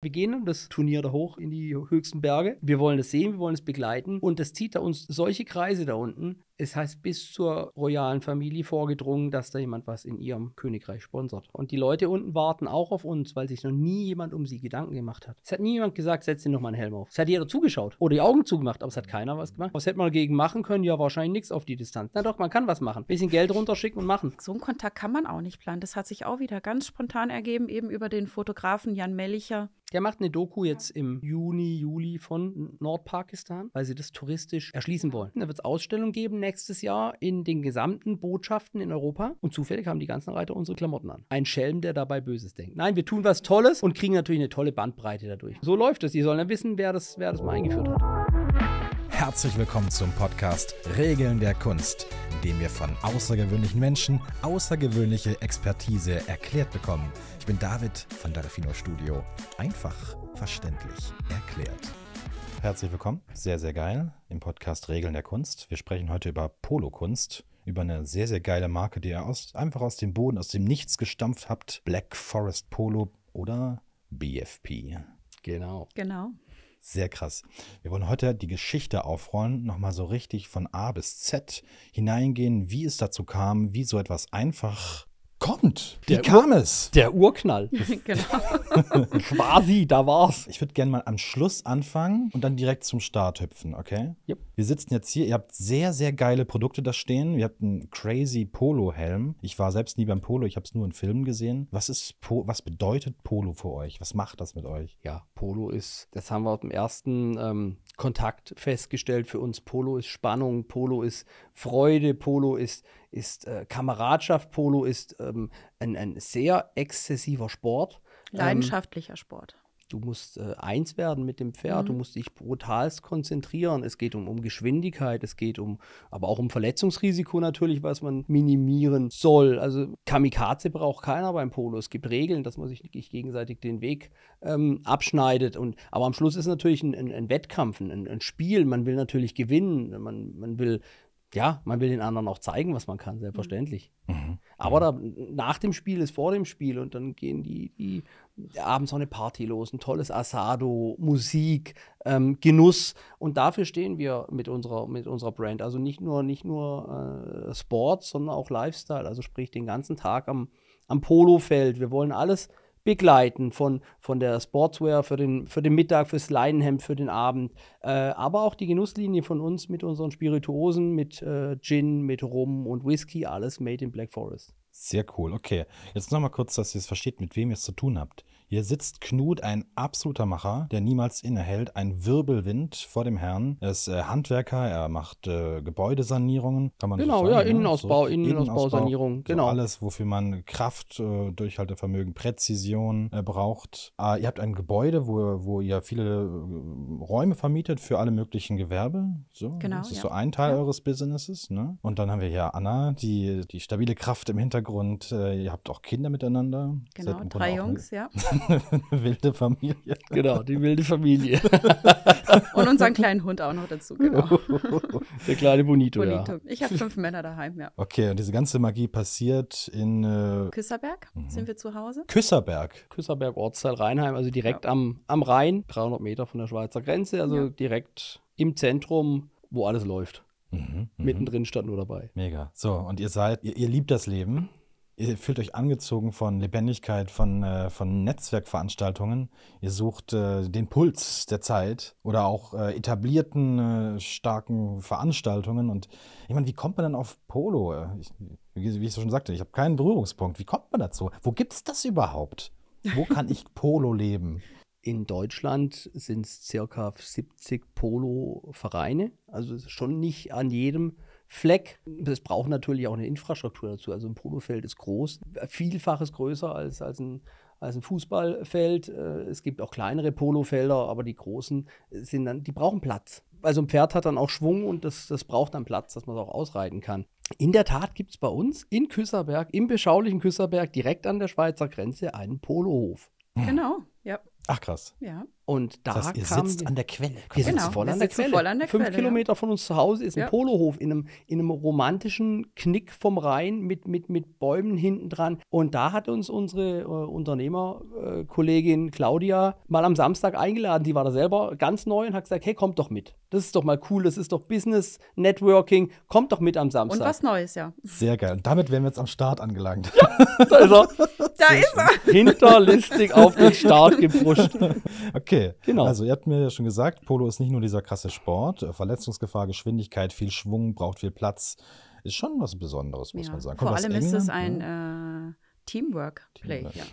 Wir gehen das Turnier da hoch in die höchsten Berge. Wir wollen das sehen, wir wollen es begleiten. Und das zieht da uns solche Kreise da unten. Es heißt bis zur royalen Familie vorgedrungen, dass da jemand was in ihrem Königreich sponsert. Und die Leute unten warten auch auf uns, weil sich noch nie jemand um sie Gedanken gemacht hat. Es hat nie jemand gesagt, setz dir nochmal einen Helm auf. Es hat jeder zugeschaut oder die Augen zugemacht, aber es hat mhm. keiner was gemacht. Was hätte man dagegen machen können? Ja, wahrscheinlich nichts auf die Distanz. Na doch, man kann was machen. bisschen Geld runterschicken und machen. So einen Kontakt kann man auch nicht planen. Das hat sich auch wieder ganz spontan ergeben, eben über den Fotografen Jan Mellicher. Der macht eine Doku jetzt im Juni, Juli von Nordpakistan, weil sie das touristisch erschließen wollen. Da wird es Ausstellungen geben, nächstes Jahr in den gesamten Botschaften in Europa und zufällig haben die ganzen Reiter unsere Klamotten an. Ein Schelm, der dabei Böses denkt. Nein, wir tun was Tolles und kriegen natürlich eine tolle Bandbreite dadurch. So läuft es. Die sollen dann wissen, wer das, wer das mal eingeführt hat. Herzlich willkommen zum Podcast Regeln der Kunst, in dem wir von außergewöhnlichen Menschen außergewöhnliche Expertise erklärt bekommen. Ich bin David von Darfino Studio. Einfach, verständlich, erklärt. Herzlich willkommen, sehr, sehr geil, im Podcast Regeln der Kunst. Wir sprechen heute über Polokunst, über eine sehr, sehr geile Marke, die ihr aus, einfach aus dem Boden, aus dem Nichts gestampft habt. Black Forest Polo oder BFP. Genau. Genau. Sehr krass. Wir wollen heute die Geschichte aufrollen, nochmal so richtig von A bis Z hineingehen, wie es dazu kam, wie so etwas einfach kommt. Wie kam Ur es? Der Urknall. genau. Quasi, da war's. Ich würde gerne mal am Schluss anfangen und dann direkt zum Start hüpfen, okay? Yep. Wir sitzen jetzt hier, ihr habt sehr, sehr geile Produkte da stehen. Ihr habt einen crazy Polo-Helm. Ich war selbst nie beim Polo, ich habe es nur in Filmen gesehen. Was, ist po was bedeutet Polo für euch? Was macht das mit euch? Ja, Polo ist, das haben wir auf dem ersten ähm, Kontakt festgestellt für uns. Polo ist Spannung, Polo ist Freude, Polo ist, ist äh, Kameradschaft, Polo ist ähm, ein, ein sehr exzessiver Sport. Ähm, Leidenschaftlicher ähm, Sport du musst äh, eins werden mit dem Pferd, mhm. du musst dich brutalst konzentrieren. Es geht um, um Geschwindigkeit, es geht um, aber auch um Verletzungsrisiko natürlich, was man minimieren soll. Also Kamikaze braucht keiner beim Polo. Es gibt Regeln, dass man sich gegenseitig den Weg ähm, abschneidet. Und, aber am Schluss ist natürlich ein, ein, ein Wettkampf, ein, ein, Spiel. Man will natürlich gewinnen, man, man will ja, man will den anderen auch zeigen, was man kann, selbstverständlich. Mhm. mhm. Aber da, nach dem Spiel ist vor dem Spiel und dann gehen die, die abends auch eine Party los, ein tolles Asado, Musik, ähm, Genuss. Und dafür stehen wir mit unserer, mit unserer Brand. Also nicht nur, nicht nur äh, Sport, sondern auch Lifestyle. Also sprich den ganzen Tag am, am Polofeld. Wir wollen alles begleiten, von, von der Sportswear für den, für den Mittag, fürs Leinenhemd, für den Abend, äh, aber auch die Genusslinie von uns mit unseren Spirituosen, mit äh, Gin, mit Rum und Whisky, alles made in Black Forest. Sehr cool, okay. Jetzt nochmal kurz, dass ihr es versteht, mit wem ihr es zu tun habt. Hier sitzt Knut, ein absoluter Macher, der niemals innehält, ein Wirbelwind vor dem Herrn. Er ist äh, Handwerker, er macht äh, Gebäudesanierungen. Kann man genau, so sagen, Genau, ja, ne? Innenausbau, so, Innenausbau, Sanierung, genau. So alles, wofür man Kraft, äh, Durchhaltevermögen, Präzision äh, braucht. Ah, ihr habt ein Gebäude, wo, wo ihr viele äh, Räume vermietet für alle möglichen Gewerbe. So, ne? genau, das ist ja. so ein Teil ja. eures Businesses. Ne? Und dann haben wir hier Anna, die, die stabile Kraft im Hintergrund. Äh, ihr habt auch Kinder miteinander. Genau, drei Jungs, ja. eine wilde Familie. Genau, die wilde Familie. Und unseren kleinen Hund auch noch dazu, genau. Der kleine Bonito, Bonito. ja. Ich habe fünf Männer daheim, ja. Okay, und diese ganze Magie passiert in äh, Küsserberg mhm. sind wir zu Hause. Küsserberg. Küsserberg, Ortsteil Rheinheim, also direkt ja. am, am Rhein, 300 Meter von der Schweizer Grenze, also ja. direkt im Zentrum, wo alles läuft. Mhm, mhm, Mittendrin stand nur dabei. Mega. So, und ihr seid, ihr, ihr liebt das Leben. Ihr fühlt euch angezogen von Lebendigkeit, von, äh, von Netzwerkveranstaltungen. Ihr sucht äh, den Puls der Zeit oder auch äh, etablierten, äh, starken Veranstaltungen. Und ich meine, wie kommt man denn auf Polo? Ich, wie ich schon sagte, ich habe keinen Berührungspunkt. Wie kommt man dazu? Wo gibt es das überhaupt? Wo kann ich Polo leben? In Deutschland sind es circa 70 Polo-Vereine. Also schon nicht an jedem Fleck. Es braucht natürlich auch eine Infrastruktur dazu. Also ein Polofeld ist groß, vielfaches größer als, als ein als ein Fußballfeld. Äh, es gibt auch kleinere Polofelder, aber die großen sind dann, die brauchen Platz. Also ein Pferd hat dann auch Schwung und das, das braucht dann Platz, dass man es auch ausreiten kann. In der Tat gibt es bei uns in Küsserberg, im beschaulichen Küsserberg, direkt an der Schweizer Grenze, einen Polohof. Genau, ja. Ach krass. Ja. Und da das heißt, ihr sitzt an der Quelle. Wir genau, sitzen voll, an der Quelle. voll an der Fünf Quelle. Kilometer ja. von uns zu Hause ist ein ja. Polohof in einem, in einem romantischen Knick vom Rhein mit, mit, mit Bäumen hinten dran. Und da hat uns unsere äh, Unternehmerkollegin äh, Claudia mal am Samstag eingeladen. Die war da selber ganz neu und hat gesagt: Hey, kommt doch mit. Das ist doch mal cool. Das ist doch Business Networking. Kommt doch mit am Samstag. Und was Neues, ja. Sehr geil. Und damit wären wir jetzt am Start angelangt. Ja, da ist er. da ist er. Hinterlistig auf den Start gepusht. Okay. Okay, genau. Also ihr habt mir ja schon gesagt, Polo ist nicht nur dieser krasse Sport. Äh, Verletzungsgefahr, Geschwindigkeit, viel Schwung, braucht viel Platz. Ist schon was Besonderes, muss ja. man sagen. Kommt Vor allem ist es ein ja. Ne? äh, Teamwork-Play. Teamwork. Ja.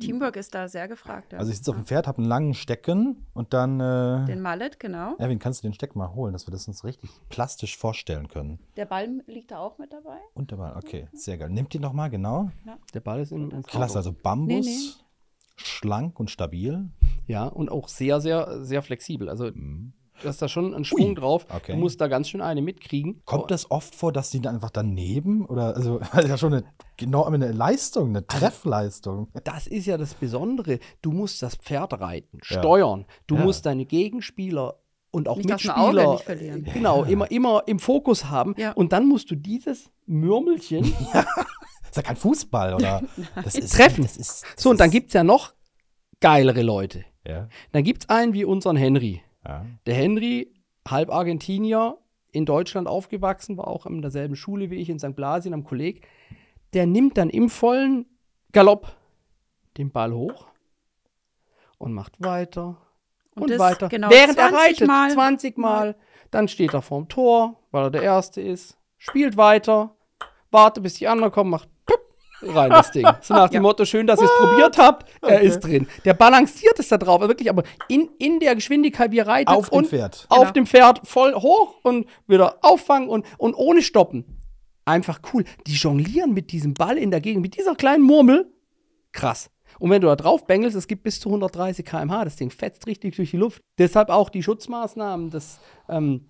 Teamwork ist da sehr gefragt. Also ich sitze auf dem Pferd, habe einen langen Stecken und dann äh, den Mallet, genau. Erwin, kannst du den Steck mal holen, dass wir das uns richtig plastisch vorstellen können. Der Ball liegt da auch mit dabei. Und der Ball, okay, sehr geil. Nimm den nochmal, genau. Ja. Der Ball ist in, in Klasse, also Bambus, nee, nee. schlank und stabil. Ja, und auch sehr, sehr, sehr flexibel. Also mhm. Das ist da schon einen Schwung Ui, drauf. Okay. Du musst da ganz schön eine mitkriegen. Kommt oh. das oft vor, dass die dann einfach daneben oder also das ist ja schon eine genau eine Leistung, eine also, Treffleistung. Also, das ist ja das Besondere. Du musst das Pferd reiten, ja. steuern. Du ja. musst deine Gegenspieler und auch nicht Mitspieler nicht verlieren. genau immer immer im Fokus haben und dann musst du dieses Mürmelchen das ist ja kein Fußball oder das ist, treffen. Das ist, das so und dann gibt es ja noch geilere Leute. Ja. Dann gibt es einen wie unseren Henry. Ja. Der Henry, halb Argentinier, in Deutschland aufgewachsen, war auch in derselben Schule wie ich in St. Blasien am Kolleg. Der nimmt dann im vollen Galopp den Ball hoch und macht weiter und, und weiter. Genau Während 20 er reitet, Mal. 20 Mal. Dann steht er vorm Tor, weil er der Erste ist, spielt weiter, wartet, bis die anderen kommen, macht tup, rein, das Ding. So nach dem ja. Motto, schön, dass ihr es probiert habt, okay. er ist drin. Der balanciert es da drauf, wirklich, aber in, in der Geschwindigkeit, wie er reitet. Auf dem Pferd. Auf genau. dem Pferd, voll hoch und wieder auffangen und, und ohne stoppen. Einfach cool. Die jonglieren mit diesem Ball in der Gegend, mit dieser kleinen Murmel. Krass. Und wenn du da drauf bengelst, es gibt bis zu 130 km/h, das Ding fetzt richtig durch die Luft. Deshalb auch die Schutzmaßnahmen, das, ähm,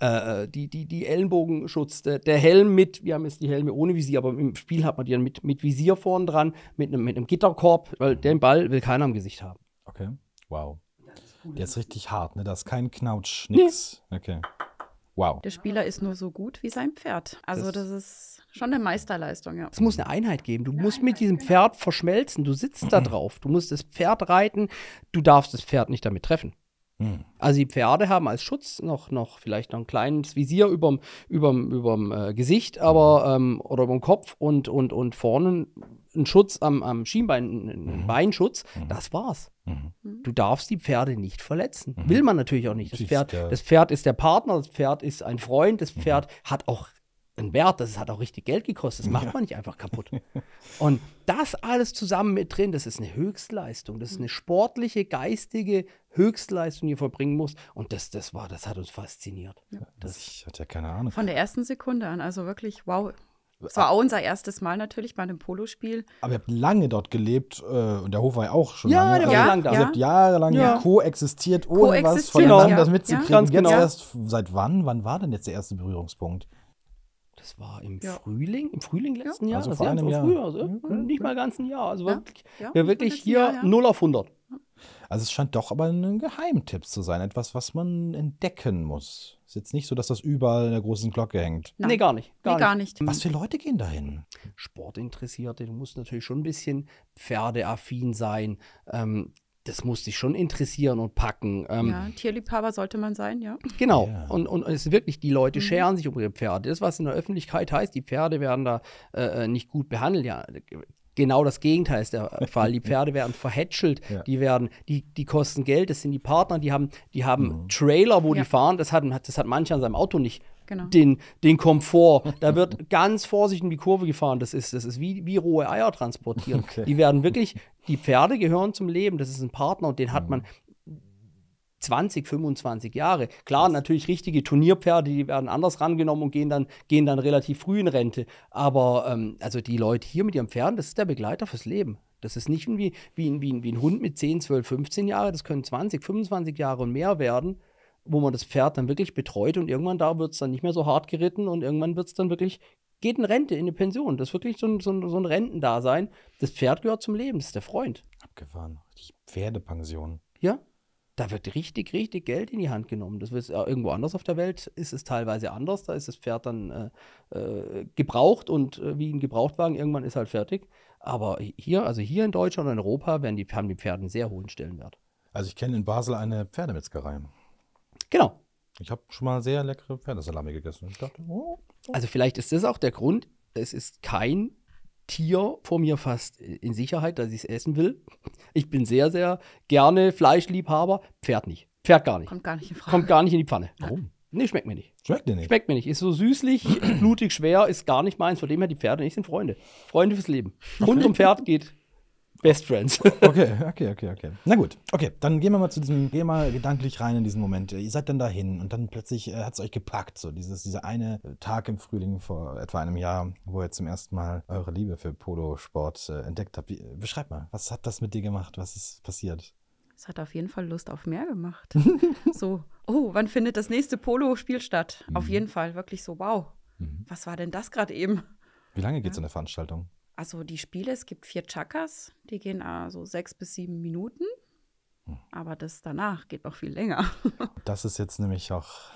äh, äh, die, die, die Ellenbogenschutz, der, der, Helm mit, wir haben jetzt die Helme ohne Visier, aber im Spiel hat man die dann mit, mit Visier vorn dran, mit einem, mit einem Gitterkorb, weil mhm. den Ball will keiner im Gesicht haben. Okay, wow. Der ist richtig hart, ne? Da ist kein Knautsch, nix. Nee. Okay. Wow. Der Spieler ist nur so gut wie sein Pferd. Also das, das ist schon eine Meisterleistung, ja. Es muss eine Einheit geben. Du eine musst Einheit, mit diesem genau. Pferd verschmelzen. Du sitzt da drauf. Du musst das Pferd reiten. Du darfst das Pferd nicht damit treffen. Also die Pferde haben als Schutz noch, noch vielleicht noch ein kleines Visier überm, überm, überm äh, Gesicht aber, ähm, oder überm Kopf und, und, und vorne einen Schutz am, am Schienbein, einen mhm. Beinschutz. Mhm. Das war's. Mhm. Du darfst die Pferde nicht verletzen. Mhm. Will man natürlich auch nicht. Das Pferd, das Pferd ist der Partner, das Pferd ist ein Freund, das mhm. Pferd hat auch einen Wert, das hat auch richtig Geld gekostet, das macht ja. man nicht einfach kaputt. Und das alles zusammen mit drin, das ist eine Höchstleistung, das ist eine sportliche, geistige Höchstleistung, die ihr vollbringen musst. Und das, das war, das hat uns fasziniert. Ja. Das ich hatte ja keine Ahnung. Von der ersten Sekunde an, also wirklich, wow. Es ah. war auch unser erstes Mal natürlich bei einem Polospiel. Aber ihr habt lange dort gelebt äh, und der Hof war ja auch schon ja, lange. ja, lang da. Ja. Also ihr habt jahrelang ja. koexistiert, ohne co was voneinander ja. Genau. mitzukriegen. Ja, genau. Jetzt erst seit wann? Wann war denn jetzt der erste Berührungspunkt? das war im ja. Frühling, im Frühling letzten ja. Jahr, also das vor einem Jahr, früher, also ja. Hm, nicht mal ganz ein Jahr, also wirklich, wir wirklich hier Jahr, 0 auf 100. Also es scheint doch aber ein Geheimtipp zu sein, etwas, was man entdecken muss. Ist jetzt nicht so, dass das überall in der großen Glocke hängt. Nein. Nee, gar nicht. Gar, nee, gar nicht. nicht. Was für Leute gehen dahin? Sportinteressierte, du musst natürlich schon ein bisschen pferdeaffin sein. Ähm, das muss dich schon interessieren und packen. Ähm, ja, Tierliebhaber sollte man sein, ja. Genau. Ja. Und, und es ist wirklich, die Leute mhm. scheren sich um ihre Pferde. Das, was in der Öffentlichkeit heißt, die Pferde werden da äh, äh, nicht gut behandelt, ja. Genau das Gegenteil ist der Fall. Die Pferde werden verhätschelt, ja. die werden, die, die kosten Geld, das sind die Partner, die haben, die haben mhm. Trailer, wo die fahren. Das hat, das hat mancher an seinem Auto nicht genau. den, den Komfort. Da wird ganz vorsichtig in die Kurve gefahren. Das ist, das ist wie, wie rohe Eier transportieren. Okay. Die werden wirklich, die Pferde gehören zum Leben. Das ist ein Partner und den hat man, 20, 25 Jahre. Klar, natürlich richtige Turnierpferde, die werden anders rangenommen und gehen dann, gehen dann relativ früh in Rente. Aber ähm, also die Leute hier mit ihren Pferden, das ist der Begleiter fürs Leben. Das ist nicht wie, wie, wie, wie ein Hund mit 10, 12, 15 Jahre, das können 20, 25 Jahre und mehr werden wo man das Pferd dann wirklich betreut und irgendwann da wird es dann nicht mehr so hart geritten und irgendwann wird es dann wirklich, geht in Rente, in eine Pension. Das ist wirklich so ein, so, ein, so ein Rentendasein. Das Pferd gehört zum Leben, das ist der Freund. Abgefahren. Die Pferdepension. Ja, da wird richtig, richtig Geld in die Hand genommen. Das ist ja äh, irgendwo anders auf der Welt, ist es teilweise anders. Da ist das Pferd dann äh, äh, gebraucht und äh, wie ein Gebrauchtwagen, irgendwann ist halt fertig. Aber hier, also hier in Deutschland und in Europa, werden die, haben die Pferde einen sehr hohen Stellenwert. Also ich kenne in Basel eine Pferdemetzgerei. Ich habe schon mal sehr leckere Pferdesalami gegessen. Ich dachte, oh, oh. Also vielleicht ist das auch der Grund. Es ist kein Tier vor mir fast in Sicherheit, dass ich es essen will. Ich bin sehr, sehr gerne Fleischliebhaber. Pferd nicht. Pferd gar nicht. Kommt gar nicht in Frage. Kommt gar nicht in die Pfanne. Warum? Nee, schmeckt mir nicht. Schmeckt dir nicht? Schmeckt mir nicht. Ist so süßlich, blutig, schwer, ist gar nicht meins. Von dem her, die Pferde nicht sind Freunde. Freunde fürs Leben. Rund um Pferd geht Best Friends. okay, okay, okay, okay. Na gut, okay, dann gehen wir mal zu diesem, gehen mal gedanklich rein in diesen Moment. Ihr seid dann dahin und dann plötzlich äh, hat es euch gepackt, so dieses, dieser eine Tag im Frühling vor etwa einem Jahr, wo ihr zum ersten Mal eure Liebe für Polosport äh, entdeckt habt. Wie, beschreib mal, was hat das mit dir gemacht? Was ist passiert? Es hat auf jeden Fall Lust auf mehr gemacht. so, oh, wann findet das nächste Polospiel statt? Mhm. Auf jeden Fall, wirklich so, wow. Mhm. Was war denn das gerade eben? Wie lange geht so eine Veranstaltung? Also die Spiele, es gibt vier Chakras, die gehen also sechs bis sieben Minuten. Hm. Aber das danach geht noch viel länger. das ist jetzt nämlich auch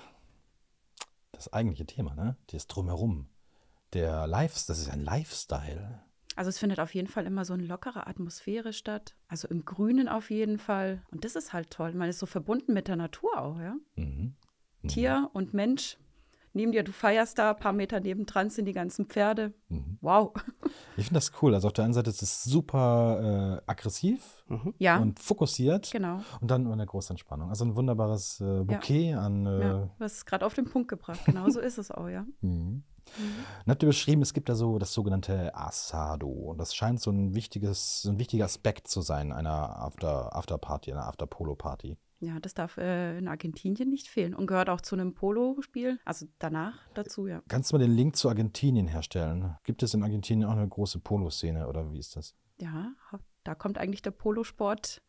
das eigentliche Thema, ne? Das Drumherum. Der Lives, das ist ein Lifestyle. Also es findet auf jeden Fall immer so eine lockere Atmosphäre statt. Also im Grünen auf jeden Fall. Und das ist halt toll. Man ist so verbunden mit der Natur auch, ja? Mhm. Mhm. Tier und Mensch neben dir, du feierst da, ein paar Meter nebendran sind die ganzen Pferde. Mhm. Wow. Ich finde das cool. Also auf der einen Seite ist es super äh, aggressiv mhm. ja. und fokussiert. Genau. Und dann eine große Entspannung. Also ein wunderbares äh, Bouquet ja. an. Äh, ja, du hast es gerade auf den Punkt gebracht. Genau so ist es auch, ja. Mhm. Mhm. Dann habt ihr beschrieben, es gibt da so das sogenannte Asado. Und das scheint so ein wichtiges, ein wichtiger Aspekt zu sein einer After, Afterparty, einer After-Polo-Party. Ja, das darf äh, in Argentinien nicht fehlen und gehört auch zu einem Polo-Spiel, also danach dazu, ja. Kannst du mal den Link zu Argentinien herstellen? Gibt es in Argentinien auch eine große Poloszene oder wie ist das? Ja, da kommt eigentlich der Polosport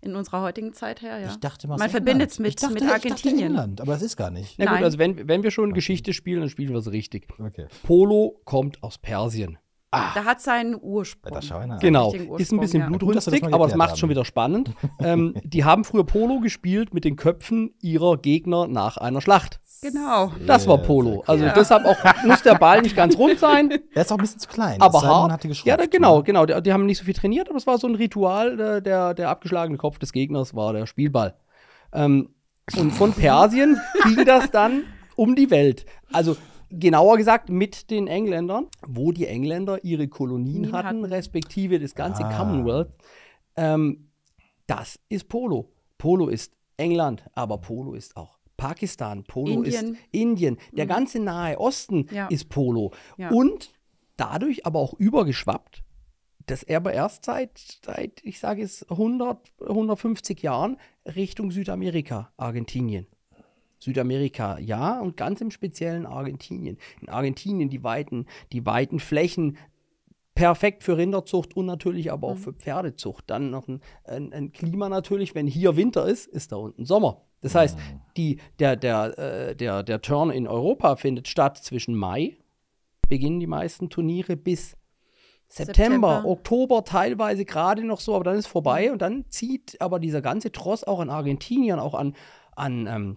in unserer heutigen Zeit her, ja. Ich dachte mal, man verbindet es mit, dachte, mit Argentinien. England, aber es ist gar nicht. Na Nein. gut, also wenn, wenn wir schon okay. Geschichte spielen, dann spielen wir es richtig. Okay. Polo kommt aus Persien. Ah, da hat seinen Ursprung. Genau. Ursprung, ist ein bisschen ja. blutrünstig, aber es macht es schon wieder spannend. ähm, die haben früher Polo gespielt mit den Köpfen ihrer Gegner nach einer Schlacht. Genau. Das war Polo. Also ja. deshalb auch muss der Ball nicht ganz rund sein. Der ist auch ein bisschen zu klein. Aber hart. ja, da, genau, ne? genau. Die, die, haben nicht so viel trainiert, aber es war so ein Ritual. Äh, der, der abgeschlagene Kopf des Gegners war der Spielball. Ähm, und von Persien ging das dann um die Welt. Also Genauer gesagt mit den Engländern, wo die Engländer ihre Kolonien hatten, hatten, respektive das ganze ah. Commonwealth. Ähm, das ist Polo. Polo ist England, aber Polo ist auch Pakistan, Polo Indien. ist Indien. Der mhm. ganze Nahe Osten ja. ist Polo. Ja. Und dadurch aber auch übergeschwappt, dass er aber erst seit, seit ich sage es, 100, 150 Jahren Richtung Südamerika, Argentinien. Südamerika ja und ganz im Speziellen Argentinien. In Argentinien die weiten, die weiten Flächen, perfekt für Rinderzucht und natürlich aber auch mhm. für Pferdezucht. Dann noch ein, ein, ein, Klima natürlich, wenn hier Winter ist, ist da unten Sommer. Das heißt, ah. die, der, der, äh, der, der Turn in Europa findet statt zwischen Mai, beginnen die meisten Turniere, bis September, September, Oktober teilweise gerade noch so, aber dann ist vorbei mhm. und dann zieht aber dieser ganze Tross auch an Argentinien, auch an, an ähm,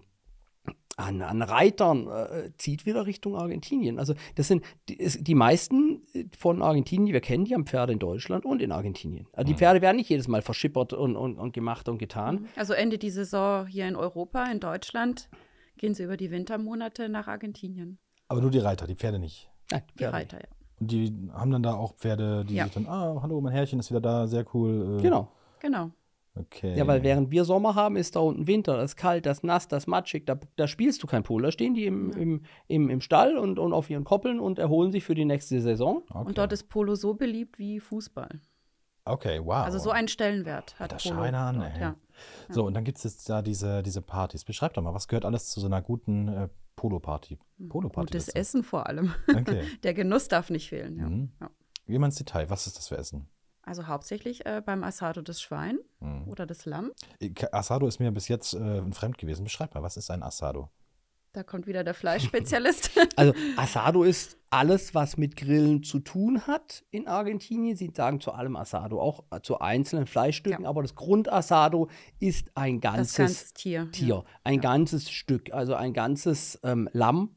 an, an Reitern äh, zieht wieder Richtung Argentinien. Also das sind die, ist, die, meisten äh, von Argentinien, die wir kennen, die haben Pferde in Deutschland und in Argentinien. Also die mhm. Pferde werden nicht jedes Mal verschippert und, und, und gemacht und getan. Mhm. Also Ende die Saison hier in Europa, in Deutschland, gehen sie über die Wintermonate nach Argentinien. Aber nur die Reiter, die Pferde nicht. Nein, die, Pferde Reiter, nicht. ja. Und die haben dann da auch Pferde, die ja. sich dann, ah, hallo, mein Herrchen ist wieder da, sehr cool. Äh, genau. Genau. Okay. Ja, weil während wir Sommer haben, ist da unten Winter, das ist kalt, das ist nass, das ist matschig, da, da spielst du kein Polo. Da stehen die im, im, im, im Stall und, und auf ihren Koppeln und erholen sich für die nächste Saison. Okay. Und dort ist Polo so beliebt wie Fußball. Okay, wow. Also so einen Stellenwert hat ja, ah, das Polo. Einer an, ey. Ja. So, und dann gibt es jetzt da diese, diese Partys. Beschreib doch mal, was gehört alles zu so einer guten äh, Polo-Party? Hm, Polo-Party. Gutes dazu? Essen vor allem. Okay. Der Genuss darf nicht fehlen. Ja. Mhm. Ja. Geh mal ins Detail, was ist das für Essen? Also hauptsächlich äh, beim Asado des Schwein mhm. oder des Lamm. Asado ist mir bis jetzt äh, fremd gewesen. Beschreib mal, was ist ein Asado? Da kommt wieder der Fleischspezialist. also Asado ist alles, was mit Grillen zu tun hat in Argentinien. Sie sagen zu allem Asado, auch äh, zu einzelnen Fleischstücken. Ja. Aber das Grundasado ist ein ganzes, ganze Tier. Tier. Ja. Ein ja. ganzes Stück, also ein ganzes ähm, Lamm,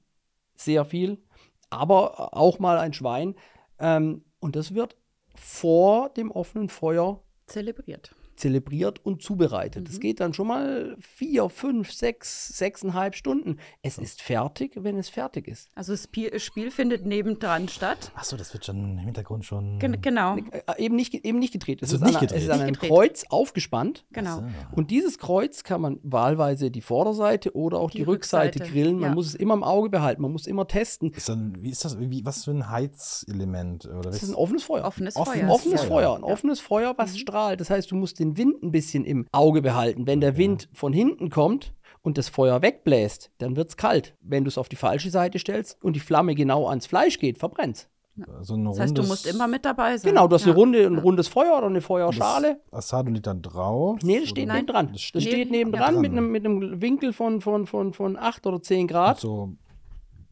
sehr viel. Aber äh, auch mal ein Schwein. Ähm, und das wird vor dem offenen Feuer zelebriert zelebriert und zubereitet. Mhm. Das geht dann schon mal vier, fünf, sechs, sechseinhalb Stunden. Es ist fertig, wenn es fertig ist. Also das Spiel, Spiel findet nebendran statt. Achso, das wird schon im Hintergrund schon. Gen genau. Äh, äh, eben nicht, eben nicht gedreht. Es, es ist, nicht gedreht. Einer, es ist an einem Kreuz aufgespannt. Genau. Und dieses Kreuz kann man wahlweise die Vorderseite oder auch die, die Rückseite, Rückseite, grillen. Man ja. muss es immer im Auge behalten, man muss immer testen. Ist dann, wie ist das? Wie, was für ein Heizelement? Oder das ist ein offenes Feuer. Offenes, Feuer. Offenes Feuer. Ein offenes Feuer, ja. Feuer was mhm. strahlt. Das heißt, du musst den den Wind ein bisschen im Auge behalten. Wenn der Wind von hinten kommt, und das Feuer wegbläst, dann wird es kalt. Wenn du es auf die falsche Seite stellst und die Flamme genau ans Fleisch geht, verbrennt also das heißt, du musst immer mit dabei sein. Genau, du hast ja. eine Runde, ein ja. rundes Feuer oder eine Feuerschale. Das Asado liegt dann drauf. Nee, das steht nebendran. Das, das steht nebendran ja. mit, einem, mit einem Winkel von, von, von, von 8 oder 10 Grad. Und so.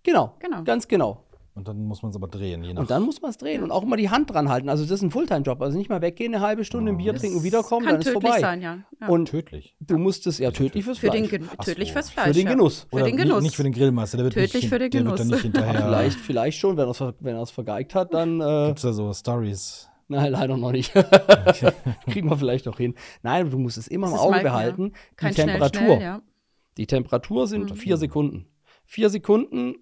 Genau, genau, ganz genau. Und dann muss man es aber drehen. Je nach und dann muss man es drehen und auch immer die Hand dran halten. Also das ist ein Fulltime-Job. Also nicht mal weggehen, eine halbe Stunde, ein Bier das oh. trinken und wiederkommen, kann dann ist tödlich vorbei. Sein, ja. ja. Und tödlich. Du musst es ja also tödlich fürs für Fleisch. Den, tödlich fürs Fleisch. Für den Genuss. Für den Genuss. Nicht, für den Grillmeister. Der wird tödlich nicht, für den Genuss. wird dann nicht hinterher. vielleicht, vielleicht schon, wenn er es vergeigt hat, dann. Äh, Gibt es da so Stories? Nein, leider noch nicht. Kriegen wir vielleicht auch hin. Nein, du musst es immer das im Auge behalten. Ja. Die Temperatur. Schnell, schnell, ja. Die Temperatur sind mhm. vier Sekunden. Vier Sekunden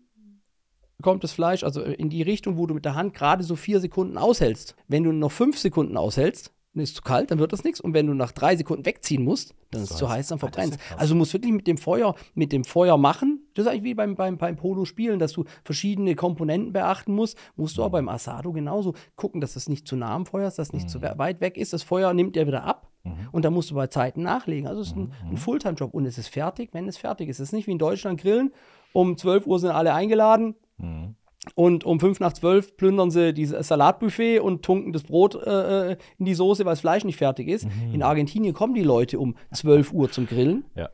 kommt das Fleisch, also in die Richtung, wo du mit der Hand gerade so vier Sekunden aushältst. Wenn du noch fünf Sekunden aushältst, dann ist es zu kalt, dann wird das nichts. Und wenn du nach drei Sekunden wegziehen musst, dann ist es zu heiß, dann verbrennst. Also du musst wirklich mit dem Feuer, mit dem Feuer machen. Das ist eigentlich wie beim, beim, beim Polo-Spielen, dass du verschiedene Komponenten beachten musst. Musst du mhm. auch beim Asado genauso gucken, dass es nicht zu nah am Feuer ist, dass es nicht mhm. zu weit weg ist. Das Feuer nimmt ja wieder ab. Mhm. Und da musst du bei Zeiten nachlegen. Also es ist ein, mhm. ein Fulltime-Job. Und es ist fertig, wenn es fertig ist. Es ist nicht wie in Deutschland grillen. Um 12 Uhr sind alle eingeladen, und um fünf nach zwölf plündern sie dieses Salatbuffet und tunken das Brot äh, äh in die Soße, weil das Fleisch nicht fertig ist. Mhm. In Argentinien kommen die Leute um 12 Uhr zum Grillen. Ja.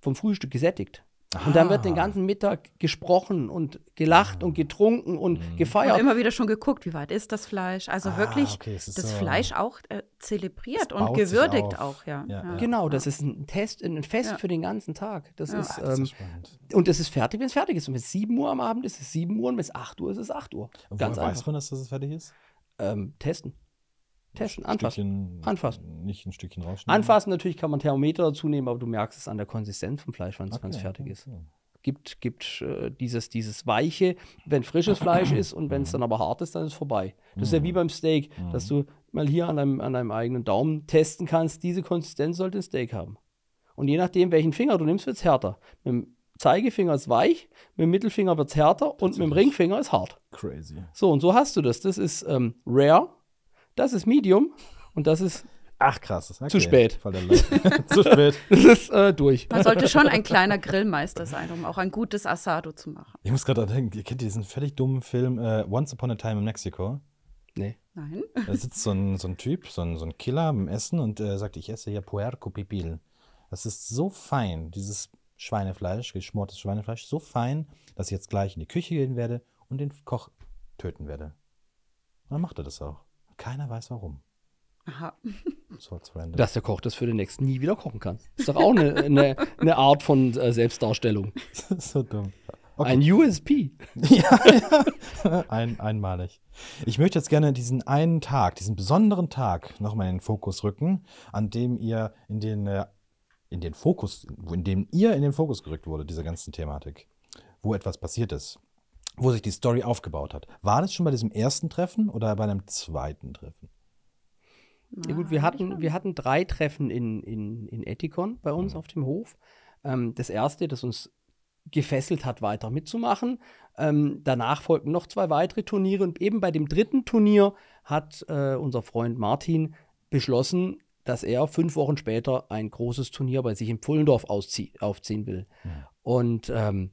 Vom Frühstück gesättigt. Und dann wird den ah. ganzen Mittag gesprochen und gelacht und getrunken und mhm. gefeiert. Und immer wieder schon geguckt, wie weit ist das Fleisch? Also ah, wirklich okay, das so Fleisch auch äh, zelebriert und gewürdigt auch, ja. Ja, ja. Genau, das ist ein Test, ein Fest für den ganzen Tag. Das ist, ähm, das ist und es ist fertig, wenn es fertig ist. Und bis 7 Uhr am Abend ist es 7 Uhr und bis 8 Uhr ist es 8 Uhr. Und Ganz einfach. weiß man, dass das fertig ist? Ähm, testen. Testen, anfassen. Stückchen, anfassen. Nicht ein Stückchen rausschneiden. Anfassen natürlich kann man Thermometer dazu nehmen, aber du merkst es an der Konsistenz vom Fleisch, wenn es okay, fertig okay. ist. Gibt, gibt äh, dieses, dieses Weiche, wenn frisches Fleisch ist und wenn es dann aber hart ist, dann ist es vorbei. Das ist ja wie mhm. beim Steak, mhm. dass du mal hier an deinem, an deinem eigenen Daumen testen kannst, diese Konsistenz sollte ein Steak haben. Und je nachdem, welchen Finger du nimmst, wird es härter. Mit dem Zeigefinger ist weich, mit dem Mittelfinger wird es härter und mit dem Ringfinger ist hart. Crazy. So, und so hast du das. Das ist ähm, rare das ist Medium und das ist Ach krass, okay. zu spät. zu spät. Das ist äh, durch. Man sollte schon ein kleiner Grillmeister sein, um auch ein gutes Asado zu machen. Ich muss gerade denken, ihr kennt diesen völlig dummen Film uh, Once Upon a Time in Mexico? Nee. Nein. Da sitzt so ein, so ein Typ, so ein, so ein Killer im Essen und äh, sagt, ich esse hier Puerco Pipil. Das ist so fein, dieses Schweinefleisch, geschmortes Schweinefleisch, so fein, dass ich jetzt gleich in die Küche gehen werde und den Koch töten werde. Und dann macht er das auch. Keiner weiß warum. Aha. So Dass der Koch das für den nächsten nie wieder kochen kann. Ist doch auch eine, eine, eine Art von äh, Selbstdarstellung. so dumm. Okay. Ein USP. ja, ja. Ein, einmalig. Ich möchte jetzt gerne diesen einen Tag, diesen besonderen Tag nochmal in den Fokus rücken, an dem ihr in den, äh, in den Fokus, in dem ihr in den Fokus gerückt wurde, dieser ganzen Thematik. Wo etwas passiert ist wo sich die Story aufgebaut hat. War das schon bei diesem ersten Treffen oder bei einem zweiten Treffen? Ja, gut, wir hatten, wir hatten drei Treffen in, in, in Etikon bei uns mhm. auf dem Hof. Ähm, das erste, das uns gefesselt hat, weiter mitzumachen. Ähm, danach folgten noch zwei weitere Turniere und eben bei dem dritten Turnier hat äh, unser Freund Martin beschlossen, dass er fünf Wochen später ein großes Turnier bei sich in Pfullendorf aufziehen will. Ja. Und ähm,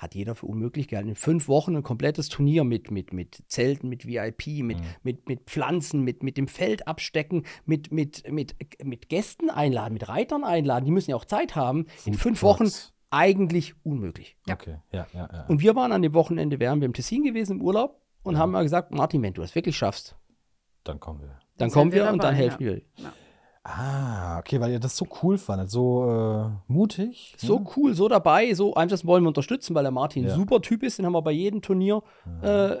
hat jeder für unmöglich gehalten. In fünf Wochen ein komplettes Turnier mit, mit, mit Zelten, mit VIP, mit, mhm. mit, mit Pflanzen, mit, mit dem Feld abstecken, mit, mit, mit, mit Gästen einladen, mit Reitern einladen. Die müssen ja auch Zeit haben. In fünf Wochen eigentlich unmöglich. Ja. Okay, ja, ja, ja. Und wir waren an dem Wochenende, wären wir im Tessin gewesen im Urlaub und ja. haben mal gesagt, Martin, wenn du es wirklich schaffst, dann kommen wir. Dann, dann kommen wir, wir dabei, und dann helfen ja. wir. Ja. Ah, okay, weil ihr das so cool fandet, so äh, mutig. So ne? cool, so dabei, so einfach das wollen wir unterstützen, weil der Martin ja. ein super Typ ist, den haben wir bei jedem Turnier mhm. äh,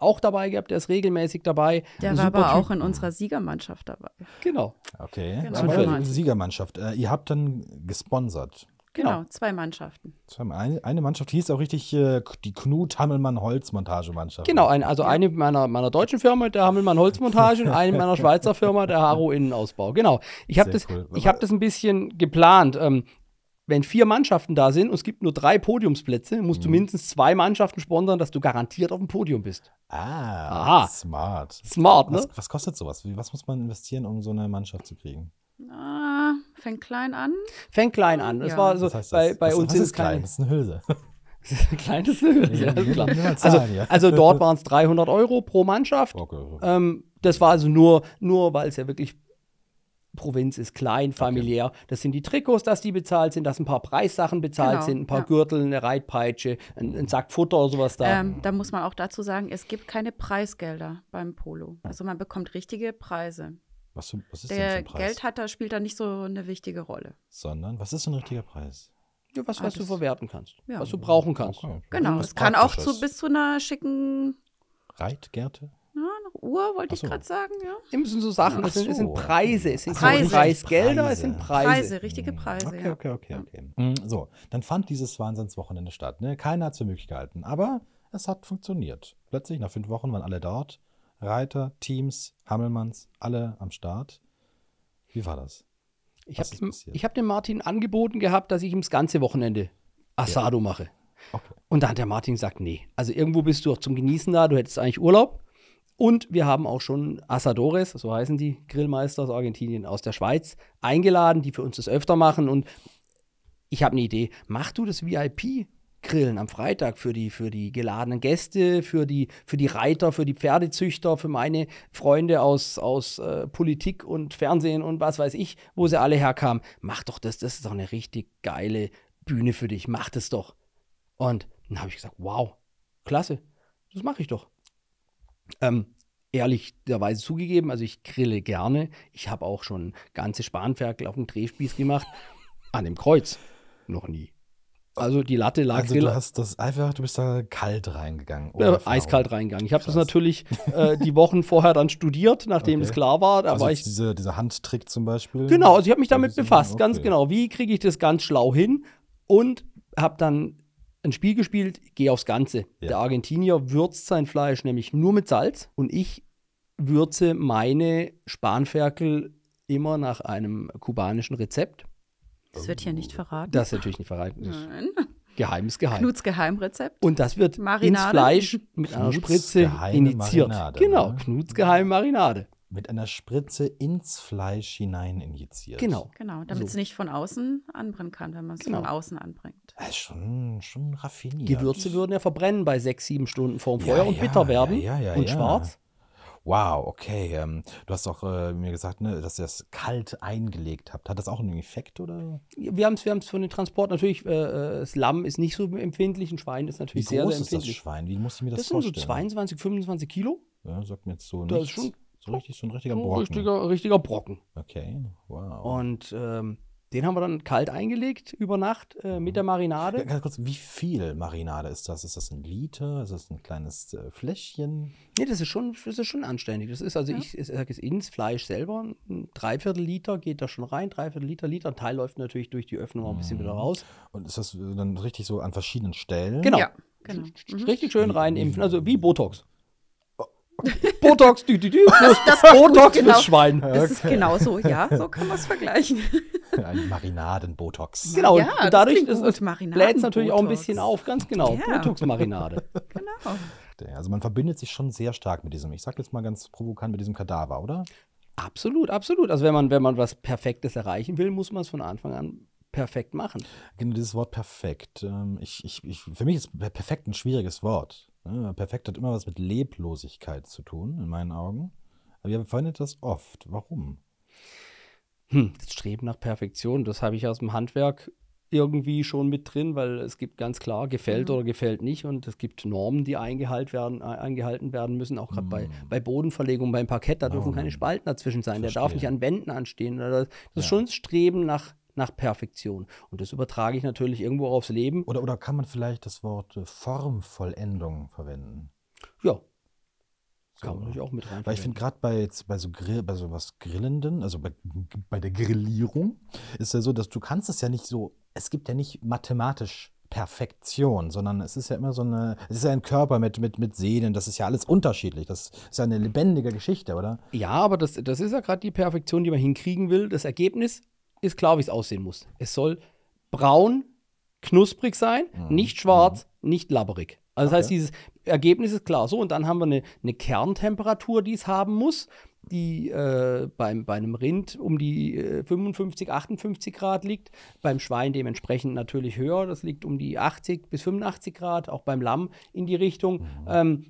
auch dabei gehabt, der ist regelmäßig dabei. Der ein war aber typ. auch in unserer Siegermannschaft dabei. Genau. Okay, genau. Siegermannschaft. Äh, ihr habt dann gesponsert. Genau, genau zwei Mannschaften. Eine, eine Mannschaft hieß auch richtig äh, die knut hammelmann Holzmontagemannschaft. Genau, ein, also eine meiner, meiner deutschen Firma, der hammelmann Holzmontage, und eine meiner Schweizer Firma, der Haro Innenausbau. Genau. Ich habe das, cool. hab das ein bisschen geplant. Ähm, wenn vier Mannschaften da sind und es gibt nur drei Podiumsplätze, musst mhm. du mindestens zwei Mannschaften sponsern, dass du garantiert auf dem Podium bist. Ah, Aha. smart. Smart, ne? Was, was kostet sowas? Was muss man investieren, um so eine Mannschaft zu kriegen? Ah, fängt klein an. Fängt klein an. Das ja. war so, das heißt, bei, bei das uns ist es klein. Das ist eine Hülse. Kleines Löwen, ja, klar. Also, also dort waren es 300 Euro pro Mannschaft. Okay. Ähm, das war also nur, nur weil es ja wirklich Provinz ist, klein, familiär. Okay. Das sind die Trikots, dass die bezahlt sind, dass ein paar Preissachen bezahlt genau. sind, ein paar ja. Gürtel, eine Reitpeitsche, ein, ein, Sack Futter oder sowas da. Ähm, da muss man auch dazu sagen, es gibt keine Preisgelder beim Polo. Also man bekommt richtige Preise. Was, für, was ist der denn für ein Preis? Geldhatter spielt da nicht so eine wichtige Rolle. Sondern, was ist so ein richtiger Preis? Ja, was, was ah, du verwerten kannst, ja. was du brauchen kannst. Okay. Genau, es kann auch zu, bis zu einer schicken Reitgärte. Ja, eine Uhr wollte so. ich gerade sagen, ja. Immer so Sachen, ja. es, sind, so. es sind, Preise, es sind Preise. Preisgelder, es sind Preise. Preise, richtige Preise, Okay, ja. okay, okay. okay. Mm, so, dann fand dieses Wahnsinnswochenende statt. Ne? Keiner hat es für möglich gehalten, aber es hat funktioniert. Plötzlich, nach fünf Wochen waren alle dort Reiter, Teams, Hammelmanns, alle am Start. Wie war das? Ich habe hab dem Martin angeboten gehabt, dass ich ihm das ganze Wochenende Asado ja. mache. Okay. Und da hat der Martin gesagt, nee, also irgendwo bist du auch zum Genießen da, du hättest eigentlich Urlaub. Und wir haben auch schon Asadores, so heißen die Grillmeister aus Argentinien, aus der Schweiz, eingeladen, die für uns das öfter machen. Und ich habe eine Idee, mach du das VIP Grillen am Freitag für die, für die geladenen Gäste, für die, für die Reiter, für die Pferdezüchter, für meine Freunde aus, aus äh, Politik und Fernsehen und was weiß ich, wo sie alle herkamen. Mach doch das, das ist doch eine richtig geile Bühne für dich, mach das doch. Und dann habe ich gesagt, wow, klasse, das mache ich doch. Ähm, ehrlicherweise zugegeben, also ich grille gerne. Ich habe auch schon ganze Spanferkel auf dem Drehspieß gemacht. An dem Kreuz. Noch nie. Also die Latte lag also du hast das einfach, du bist da kalt reingegangen. Ja, eiskalt reingegangen. Ich habe das natürlich äh, die Wochen vorher dann studiert, nachdem okay. es klar war. Da also war ich, diese, dieser Handtrick zum Beispiel. Genau, also ich habe mich damit befasst, okay. ganz genau. Wie kriege ich das ganz schlau hin? Und habe dann ein Spiel gespielt, gehe aufs Ganze. Ja. Der Argentinier würzt sein Fleisch nämlich nur mit Salz und ich würze meine Spanferkel immer nach einem kubanischen Rezept das wird hier nicht ähm, verraten. Das ist natürlich nicht verraten. Nein. Geheimes Geheim. Knuts Geheimrezept. Und das wird Marinade. ins Fleisch mit Knuts einer Spritze initiiert. Marinade, genau, ne? Knuts geheime Marinade. Mit einer Spritze ins Fleisch hinein injiziert. Genau. Genau, damit so. es nicht von außen anbrennen kann, wenn man es genau. von außen anbringt. Das äh, ist schon, schon raffiniert. Gewürze würden ja verbrennen bei sechs, sieben Stunden vorm Feuer ja, und ja, bitter werden ja, und schwarz. Wow, okay. Ähm, du hast auch äh, mir gesagt, ne, dass ihr das kalt eingelegt habt. Hat das auch einen Effekt oder? Wir haben es wir haben's den Transport natürlich. Äh, äh, das Lamm ist nicht so empfindlich, ein Schwein ist natürlich Wie sehr, sehr empfindlich. Ist das Schwein? Wie muss ich mir das, das vorstellen? Das sind so 22, 25 Kilo. Ja, sagt mir jetzt so das Ist schon, so richtig so ein richtiger so Ein Richtiger, richtiger Brocken. Okay, wow. Und ähm, den haben wir dann kalt eingelegt über Nacht äh, mit mhm. der Marinade. ganz kurz, wie viel Marinade ist das? Ist das ein Liter? Ist das ein kleines äh, Fläschchen? Nee, das ist schon, das ist schon anständig. Das ist also, ja. ich, ich sage es ins Fleisch selber. Ein Dreiviertel Liter geht da schon rein, Dreiviertel Liter, Liter. Ein Teil läuft natürlich durch die Öffnung auch ein bisschen wieder mhm. raus. Und ist das dann richtig so an verschiedenen Stellen? Genau. Ja, genau. Mhm. Richtig schön reinimpfen, also wie Botox. Botox, dü, dü, dü, das, das Botox genau. mit Schwein. Okay. Das ist genau so, ja, so kann man es vergleichen. Ein Marinaden-Botox. Genau, ja, und dadurch bläht es natürlich auch ein bisschen auf, ganz genau, ja. Botox-Marinade. Genau. Also man verbindet sich schon sehr stark mit diesem, ich sag jetzt mal ganz provokant, mit diesem Kadaver, oder? Absolut, absolut. Also wenn man, wenn man was Perfektes erreichen will, muss man es von Anfang an perfekt machen. Genau, dieses Wort perfekt. Ähm, ich, ich, ich, für mich ist perfekt ein schwieriges Wort. Ne, Perfekt hat immer was mit Leblosigkeit zu tun, in meinen Augen. Aber ihr verwendet das oft. Warum? Hm, das Streben nach Perfektion, das habe ich aus dem Handwerk irgendwie schon mit drin, weil es gibt ganz klar, gefällt mhm. oder gefällt nicht und es gibt Normen, die eingehalten werden, äh, eingehalten werden müssen, auch gerade mhm. bei, bei Bodenverlegung, beim Parkett, da dürfen keine Spalten dazwischen sein, der darf nicht an Wänden anstehen. Das, das ja. ist schon das Streben nach nach Perfektion. Und das übertrage ich natürlich irgendwo aufs Leben. Oder, oder kann man vielleicht das Wort äh, Formvollendung verwenden? Ja. So, kann man natürlich auch mit rein. Weil ich finde, gerade bei, bei, so Grill, bei so was Grillenden, also bei, bei der Grillierung, ist ja so, dass du kannst es ja nicht so, es gibt ja nicht mathematisch Perfektion, sondern es ist ja immer so eine, es ist ja ein Körper mit, mit, mit Sehnen, das ist ja alles unterschiedlich, das ist ja eine lebendige Geschichte, oder? Ja, aber das, das ist ja gerade die Perfektion, die man hinkriegen will, das Ergebnis ist klar, wie es aussehen muss. Es soll braun, knusprig sein, mhm. nicht schwarz, mhm. nicht labberig. Also das heißt, dieses Ergebnis ist klar. So, und dann haben wir eine, eine Kerntemperatur, die es haben muss, die äh, beim, bei einem Rind um die äh, 55, 58 Grad liegt, beim Schwein dementsprechend natürlich höher, das liegt um die 80 bis 85 Grad, auch beim Lamm in die Richtung. Mhm. Ähm,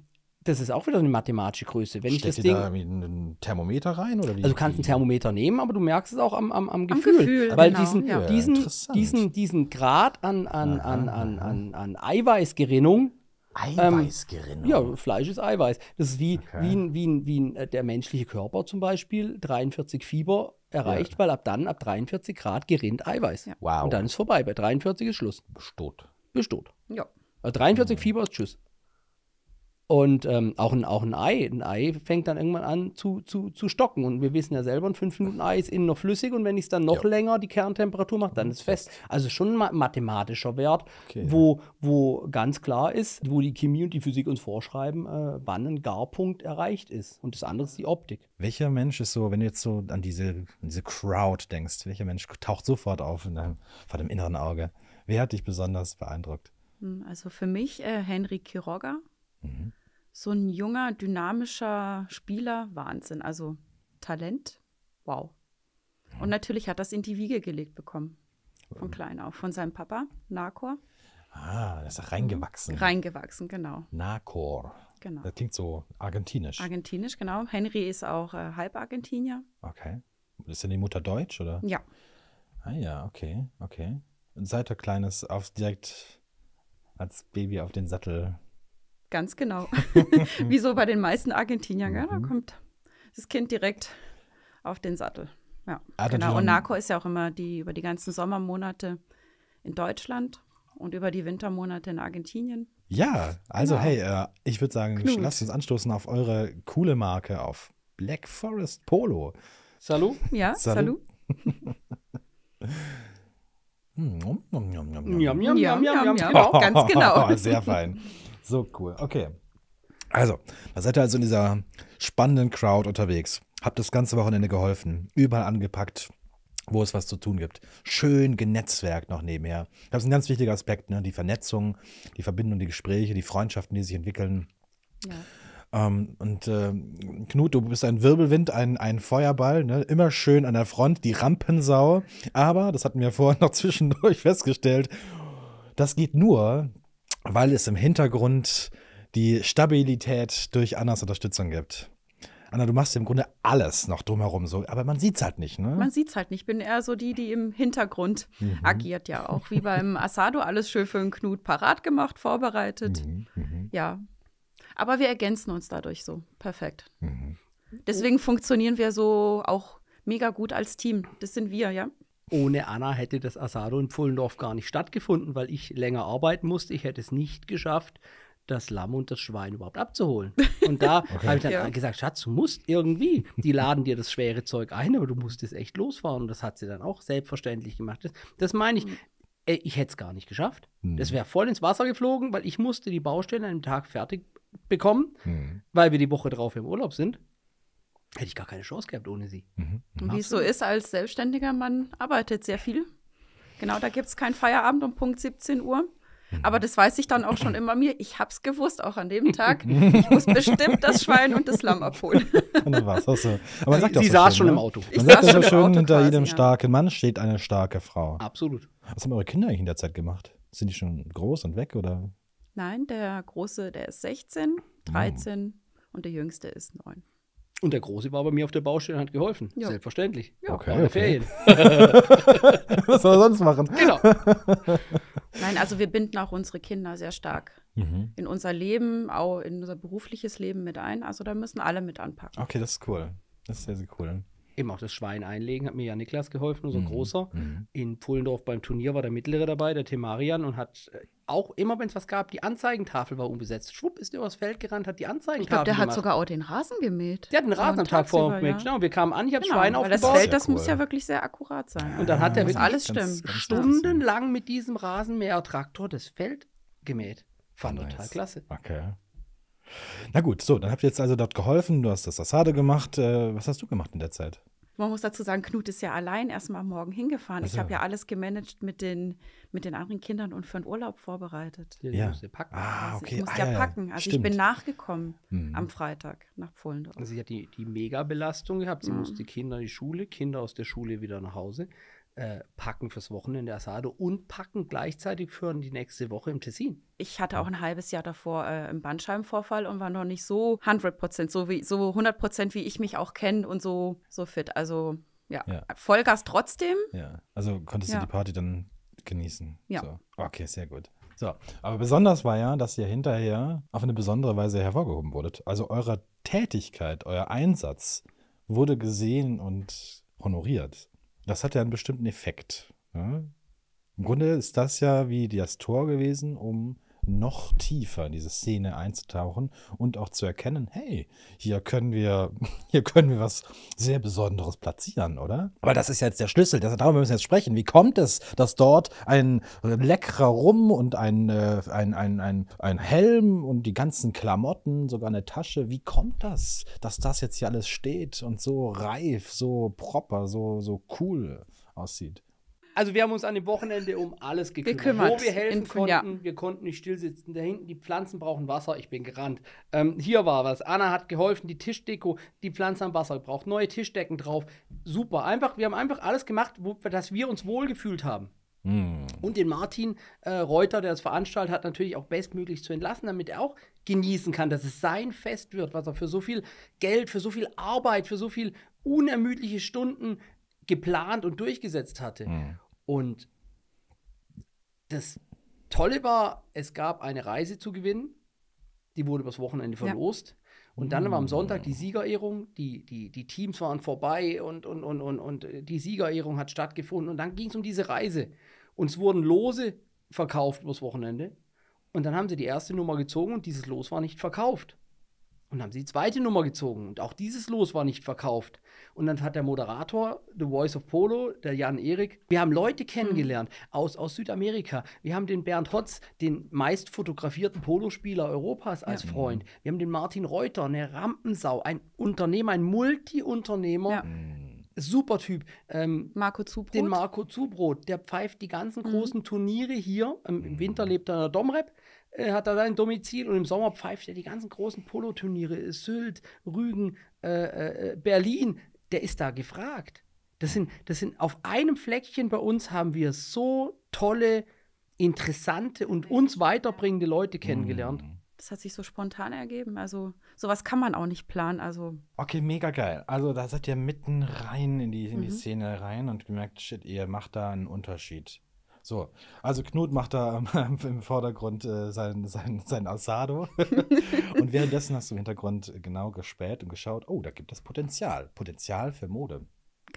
das ist auch wieder eine mathematische Größe. Wenn Steckt ich das Ding, da einen Thermometer rein? Oder wie also du kannst einen Thermometer nehmen, aber du merkst es auch am, am, am Gefühl. Am Gefühl weil genau, diesen, ja. diesen, diesen, diesen Grad an, an, an, an, an, an Eiweißgerinnung ähm, Eiweißgerinnung. Ähm, ja, Fleisch ist Eiweiß. Das ist wie, okay. wie, ein, wie, ein, wie ein, äh, der menschliche Körper zum Beispiel, 43 Fieber erreicht, ja. weil ab dann, ab 43 Grad, gerinnt Eiweiß. Ja. Wow. Und dann ist vorbei. Bei 43 ist Schluss. Bestot. Bestot. Ja. Also 43 mhm. Fieber ist Tschüss. Und ähm, auch, ein, auch ein Ei, ein Ei fängt dann irgendwann an zu, zu, zu stocken. Und wir wissen ja selber, ein 5 Minuten Ei ist innen noch flüssig und wenn ich es dann noch ja. länger die Kerntemperatur mache, dann ist es fest. Also schon ein mathematischer Wert, okay, wo, ja. wo ganz klar ist, wo die Chemie und die Physik uns vorschreiben, äh, wann ein Garpunkt erreicht ist. Und das andere ist die Optik. Welcher Mensch ist so, wenn du jetzt so an diese, an diese Crowd denkst, welcher Mensch taucht sofort auf in deinem, vor dem inneren Auge? Wer hat dich besonders beeindruckt? Hm, also für mich äh, Henry Quiroga. Mhm so ein junger, dynamischer Spieler, Wahnsinn. Also Talent, wow. Und natürlich hat das in die Wiege gelegt bekommen. Von klein auf, von seinem Papa, Nakor. Ah, das ist reingewachsen. Mhm. Reingewachsen, genau. Nakor. Genau. Das klingt so argentinisch. Argentinisch, genau. Henry ist auch äh, halb Argentinier. Okay. Ist denn die Mutter deutsch, oder? Ja. Ah ja, okay, okay. Und seit er klein ist, auf direkt als Baby auf den Sattel Ganz genau. Wie so bei den meisten Argentiniern. Ja, da mhm. kommt das Kind direkt auf den Sattel. Ja, ah, genau. Und Narco ist ja auch immer die über die ganzen Sommermonate in Deutschland und über die Wintermonate in Argentinien. Ja, also genau. hey, äh, ich würde sagen, Knut. lasst uns anstoßen auf eure coole Marke, auf Black Forest Polo. Salut. Ja, salut. salut. Ganz genau. Sehr fein. So cool. Okay. Also, da seid ihr also in dieser spannenden Crowd unterwegs. Habt das ganze Wochenende geholfen. Überall angepackt, wo es was zu tun gibt. Schön genetzwerkt noch nebenher. Das ist ein ganz wichtiger Aspekt, ne? die Vernetzung, die Verbindung, die Gespräche, die Freundschaften, die sich entwickeln. Ja. Um, ähm, und äh, Knut, du bist ein Wirbelwind, ein, ein Feuerball, ne? immer schön an der Front, die Rampensau. Aber, das hatten wir vorhin noch zwischendurch festgestellt, das geht nur, weil es im Hintergrund die Stabilität durch Annas Unterstützung gibt. Anna, du machst im Grunde alles noch drumherum so, aber man sieht es halt nicht, ne? Man es halt nicht. Ich bin eher so die, die im Hintergrund mhm. agiert, ja auch. Wie beim Asado alles schön für den Knut parat gemacht, vorbereitet. Mhm, mhm. Ja. Aber wir ergänzen uns dadurch so. Perfekt. Mhm. Deswegen funktionieren wir so auch mega gut als Team. Das sind wir, ja ohne Anna hätte das Asado in Pfullendorf gar nicht stattgefunden, weil ich länger arbeiten musste. Ich hätte es nicht geschafft, das Lamm und das Schwein überhaupt abzuholen. Und da okay. habe ich dann ja. gesagt, Schatz, du musst irgendwie, die laden dir das schwere Zeug ein, aber du musst es echt losfahren. Und das hat sie dann auch selbstverständlich gemacht. Das, das meine ich, hm. ich hätte es gar nicht geschafft. Hm. Das wäre voll ins Wasser geflogen, weil ich musste die Baustelle an einem Tag fertig bekommen, hm. weil wir die Woche drauf im Urlaub sind hätte ich gar keine Chance gehabt ohne sie. Mhm. mhm. wie es so ist als Selbstständiger, man arbeitet sehr viel. Genau, da gibt es keinen Feierabend um Punkt 17 Uhr. Mhm. Aber das weiß ich dann auch schon immer mir. Ich habe es gewusst, auch an dem Tag. Ich muss bestimmt das Schwein und das Lamm abholen. Und dann war's auch so. Aber sie, sie so saß schon ne? im Auto. Ich man sagt schon so hinter quasi, jedem ja. starken Mann steht eine starke Frau. Absolut. Was haben eure Kinder eigentlich in der Zeit gemacht? Sind die schon groß und weg oder? Nein, der Große, der ist 16, 13 hm. und der Jüngste ist 9. Und der Große war bei mir auf der Baustelle und hat geholfen. Ja. Selbstverständlich. Ja, okay, okay. Ferien. Was soll er sonst machen? Genau. Nein, also wir binden auch unsere Kinder sehr stark mhm. in unser Leben, auch in unser berufliches Leben mit ein. Also da müssen alle mit anpacken. Okay, das ist cool. Das ist sehr, sehr cool eben auch das Schwein einlegen, hat mir ja Niklas geholfen, so mhm. Großer. Mhm. In Pullendorf beim Turnier war der Mittlere dabei, der Temarian, und hat äh, auch immer, wenn es was gab, die Anzeigentafel war unbesetzt. Schwupp ist er übers Feld gerannt, hat die Anzeigentafel Ich glaube, der gemacht. hat sogar auch den Rasen gemäht. Der hat den Rasen am Tag vorher gemäht. Ja. Genau, wir kamen an, ich habe genau, Schwein aufgebaut. Das Feld, das cool. muss ja wirklich sehr akkurat sein. Und dann hat ja, wirklich alles ganz, stundenlang mit diesem Rasenmäher-Traktor das Feld gemäht. Fand nice. total klasse. Okay. Na gut, so, dann habt ihr jetzt also dort geholfen, du hast das Assade gemacht. Äh, was hast du gemacht in der Zeit? Man muss dazu sagen, Knut ist ja allein erstmal am Morgen hingefahren. Also. Ich habe ja alles gemanagt mit den, mit den anderen Kindern und für den Urlaub vorbereitet. Ja, ja. ja packen. Ah, also Ich musste ah, ja packen. Also stimmt. ich bin nachgekommen mhm. am Freitag nach Pfullendorf. Also sie hat die, die Mega-Belastung gehabt. Sie mhm. musste Kinder in die Schule, Kinder aus der Schule wieder nach Hause äh, packen fürs Wochenende Asado und packen gleichzeitig für die nächste Woche im Tessin. Ich hatte auch ein halbes Jahr davor äh, einen Bandscheibenvorfall und war noch nicht so 100 so, wie, so 100 wie ich mich auch kenne und so, so fit. Also ja, ja. Vollgas trotzdem. Ja, also konntest ja. du die Party dann genießen. Ja. So. Okay, sehr gut. So, aber besonders war ja, dass ihr hinterher auf eine besondere Weise hervorgehoben wurdet. Also eure Tätigkeit, euer Einsatz wurde gesehen und honoriert das hat ja einen bestimmten Effekt. Ja? Im Grunde ist das ja wie das Tor gewesen, um noch tiefer in diese Szene einzutauchen und auch zu erkennen, hey, hier können wir, hier können wir was sehr Besonderes platzieren, oder? Aber das ist jetzt der Schlüssel, das, darüber müssen wir jetzt sprechen. Wie kommt es, dass dort ein leckerer Rum und ein, äh, ein, ein, ein, ein Helm und die ganzen Klamotten, sogar eine Tasche, wie kommt das, dass das jetzt hier alles steht und so reif, so proper, so, so cool aussieht? also wir haben uns an dem Wochenende um alles gekümmert. gekümmert. Wo wir helfen In, konnten, ja. wir konnten nicht stillsitzen. Da hinten, die Pflanzen brauchen Wasser, ich bin gerannt. Ähm, hier war was. Anna hat geholfen, die Tischdeko, die Pflanzen haben Wasser gebraucht, neue Tischdecken drauf. Super, einfach, wir haben einfach alles gemacht, wo, dass wir uns wohlgefühlt haben. Mm. Und den Martin äh, Reuter, der das veranstaltet hat, natürlich auch bestmöglich zu entlassen, damit er auch genießen kann, dass es sein Fest wird, was er für so viel Geld, für so viel Arbeit, für so viel unermüdliche Stunden geplant und durchgesetzt hatte. Mhm. Und das Tolle war, es gab eine Reise zu gewinnen, die wurde übers Wochenende verlost. Ja. Und dann war am Sonntag die mm. Siegerehrung, die, die, die Teams waren vorbei und, und, und, und, und die Siegerehrung hat stattgefunden. Und dann ging es um diese Reise. Und es wurden Lose verkauft übers Wochenende. Und dann haben sie die erste Nummer gezogen und dieses Los war nicht verkauft und haben sie die zweite Nummer gezogen. Und auch dieses Los war nicht verkauft. Und dann hat der Moderator, The Voice of Polo, der Jan Erik, wir haben Leute mhm. kennengelernt aus, aus Südamerika. Wir haben den Bernd Hotz, den meist fotografierten Polospieler Europas, als ja. Mhm. Freund. Wir haben den Martin Reuter, eine Rampensau, ein Unternehmer, ein Multi-Unternehmer. Ja. Mhm. Super Typ. Ähm, Marco Zubrot. Den Marco Zubrot, der pfeift die ganzen großen mhm. Turniere hier. Im Winter lebt er in der Domrep äh, hat da sein Domizil und im Sommer pfeift er die ganzen großen Poloturniere, äh, Sylt, Rügen, äh, äh, äh, Berlin, der ist da gefragt. Das sind, das sind auf einem Fleckchen bei uns haben wir so tolle, interessante und uns weiterbringende Leute kennengelernt. Mhm. das hat sich so spontan ergeben. Also sowas kann man auch nicht planen. Also okay, mega geil. Also da seid ihr mitten rein in die, in mhm. Szene rein und gemerkt, shit, ihr macht da einen Unterschied. So, also Knut macht da im Vordergrund äh, sein, sein, sein Asado. und währenddessen hast du im Hintergrund äh, genau gespäht und geschaut, oh, da gibt es Potenzial. Potenzial für Mode.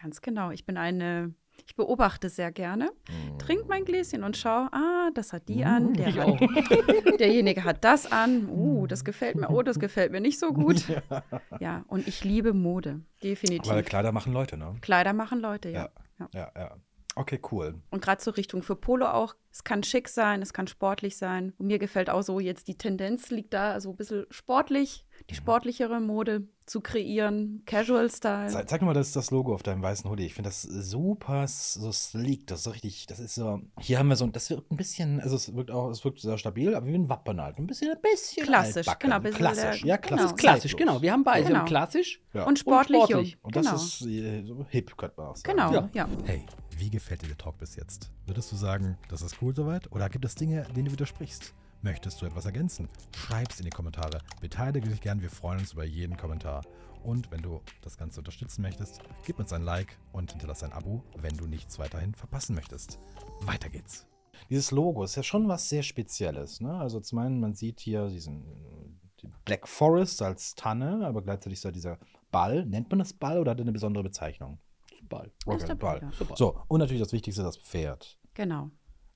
Ganz genau. Ich bin eine ich beobachte sehr gerne, mm. trinke mein Gläschen und schaue, ah, das hat die an, der mm. hat, derjenige hat das an, oh, das gefällt mir, oh, das gefällt mir nicht so gut. Ja, ja und ich liebe Mode, definitiv. Weil Kleider machen Leute, ne? Kleider machen Leute, ja. Ja, ja. ja, ja. Okay, cool. Und gerade zur Richtung für Polo auch. Es kann schick sein, es kann sportlich sein. Und mir gefällt auch so jetzt die Tendenz liegt da, so ein bisschen sportlich, die mhm. sportlichere Mode zu kreieren, Casual Style. Zeig, zeig mal das, das Logo auf deinem weißen Hoodie. Ich finde das super so sleek. Das ist so richtig, das ist so. Hier haben wir so, ein, das wirkt ein bisschen, also es wirkt auch, es wirkt sehr stabil, aber wie ein Wappen halt. Ein bisschen, ein bisschen. Klassisch, altbacken. genau. Bisschen klassisch, der, ja, klassisch. Genau. klassisch, genau. Wir haben beide. Genau. klassisch ja. und sportlich. Und, sportlich. und das genau. ist äh, so hip, könnte man auch sagen. Genau, ja. ja. Hey wie gefällt dir der Talk bis jetzt? Würdest du sagen, das ist cool soweit? Oder gibt es Dinge, denen du widersprichst? Möchtest du etwas ergänzen? Schreib es in die Kommentare. Beteilige dich gern, wir freuen uns über jeden Kommentar. Und wenn du das Ganze unterstützen möchtest, gib uns ein Like und hinterlass ein Abo, wenn du nichts weiterhin verpassen möchtest. Weiter geht's. Dieses Logo ist ja schon was sehr Spezielles. Ne? Also zum einen, man sieht hier diesen äh, Black Forest als Tanne, aber gleichzeitig so dieser Ball. Nennt man das Ball oder hat er eine besondere Bezeichnung? Ball. Okay, der Ball. Ball. Super. So, und natürlich das Wichtigste, das Pferd. Genau.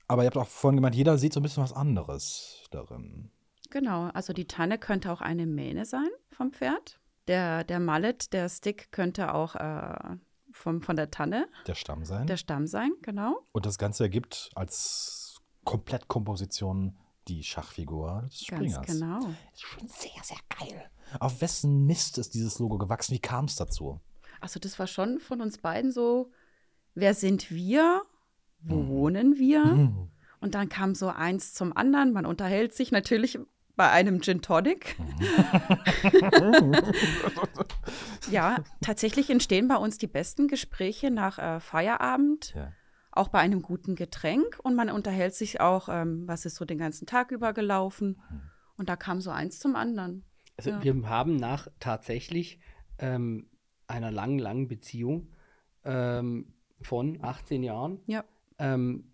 Aber ihr habt auch vorhin gemeint, jeder sieht so ein bisschen was anderes darin. Genau, also die Tanne könnte auch eine Mähne sein vom Pferd. Der, der Mallet, der Stick könnte auch äh, vom, von der Tanne. Der Stamm sein. Der Stamm sein, genau. Und das Ganze ergibt als Komplettkomposition die Schachfigur des Springers. Ganz genau. Das ist schon sehr, sehr geil. Auf wessen Mist ist dieses Logo gewachsen? Wie kam es dazu? Also das war schon von uns beiden so, wer sind wir? Wo mhm. wohnen wir? Mhm. Und dann kam so eins zum anderen. Man unterhält sich natürlich bei einem Gin Tonic. Mhm. ja, tatsächlich entstehen bei uns die besten Gespräche nach äh, Feierabend. Ja. Auch bei einem guten Getränk und man unterhält sich auch, ähm, was ist so den ganzen Tag über gelaufen. Mhm. Und da kam so eins zum anderen. Also ja. wir haben nach tatsächlich ähm, einer langen, langen Beziehung ähm, von 18 Jahren. Ja. Ähm,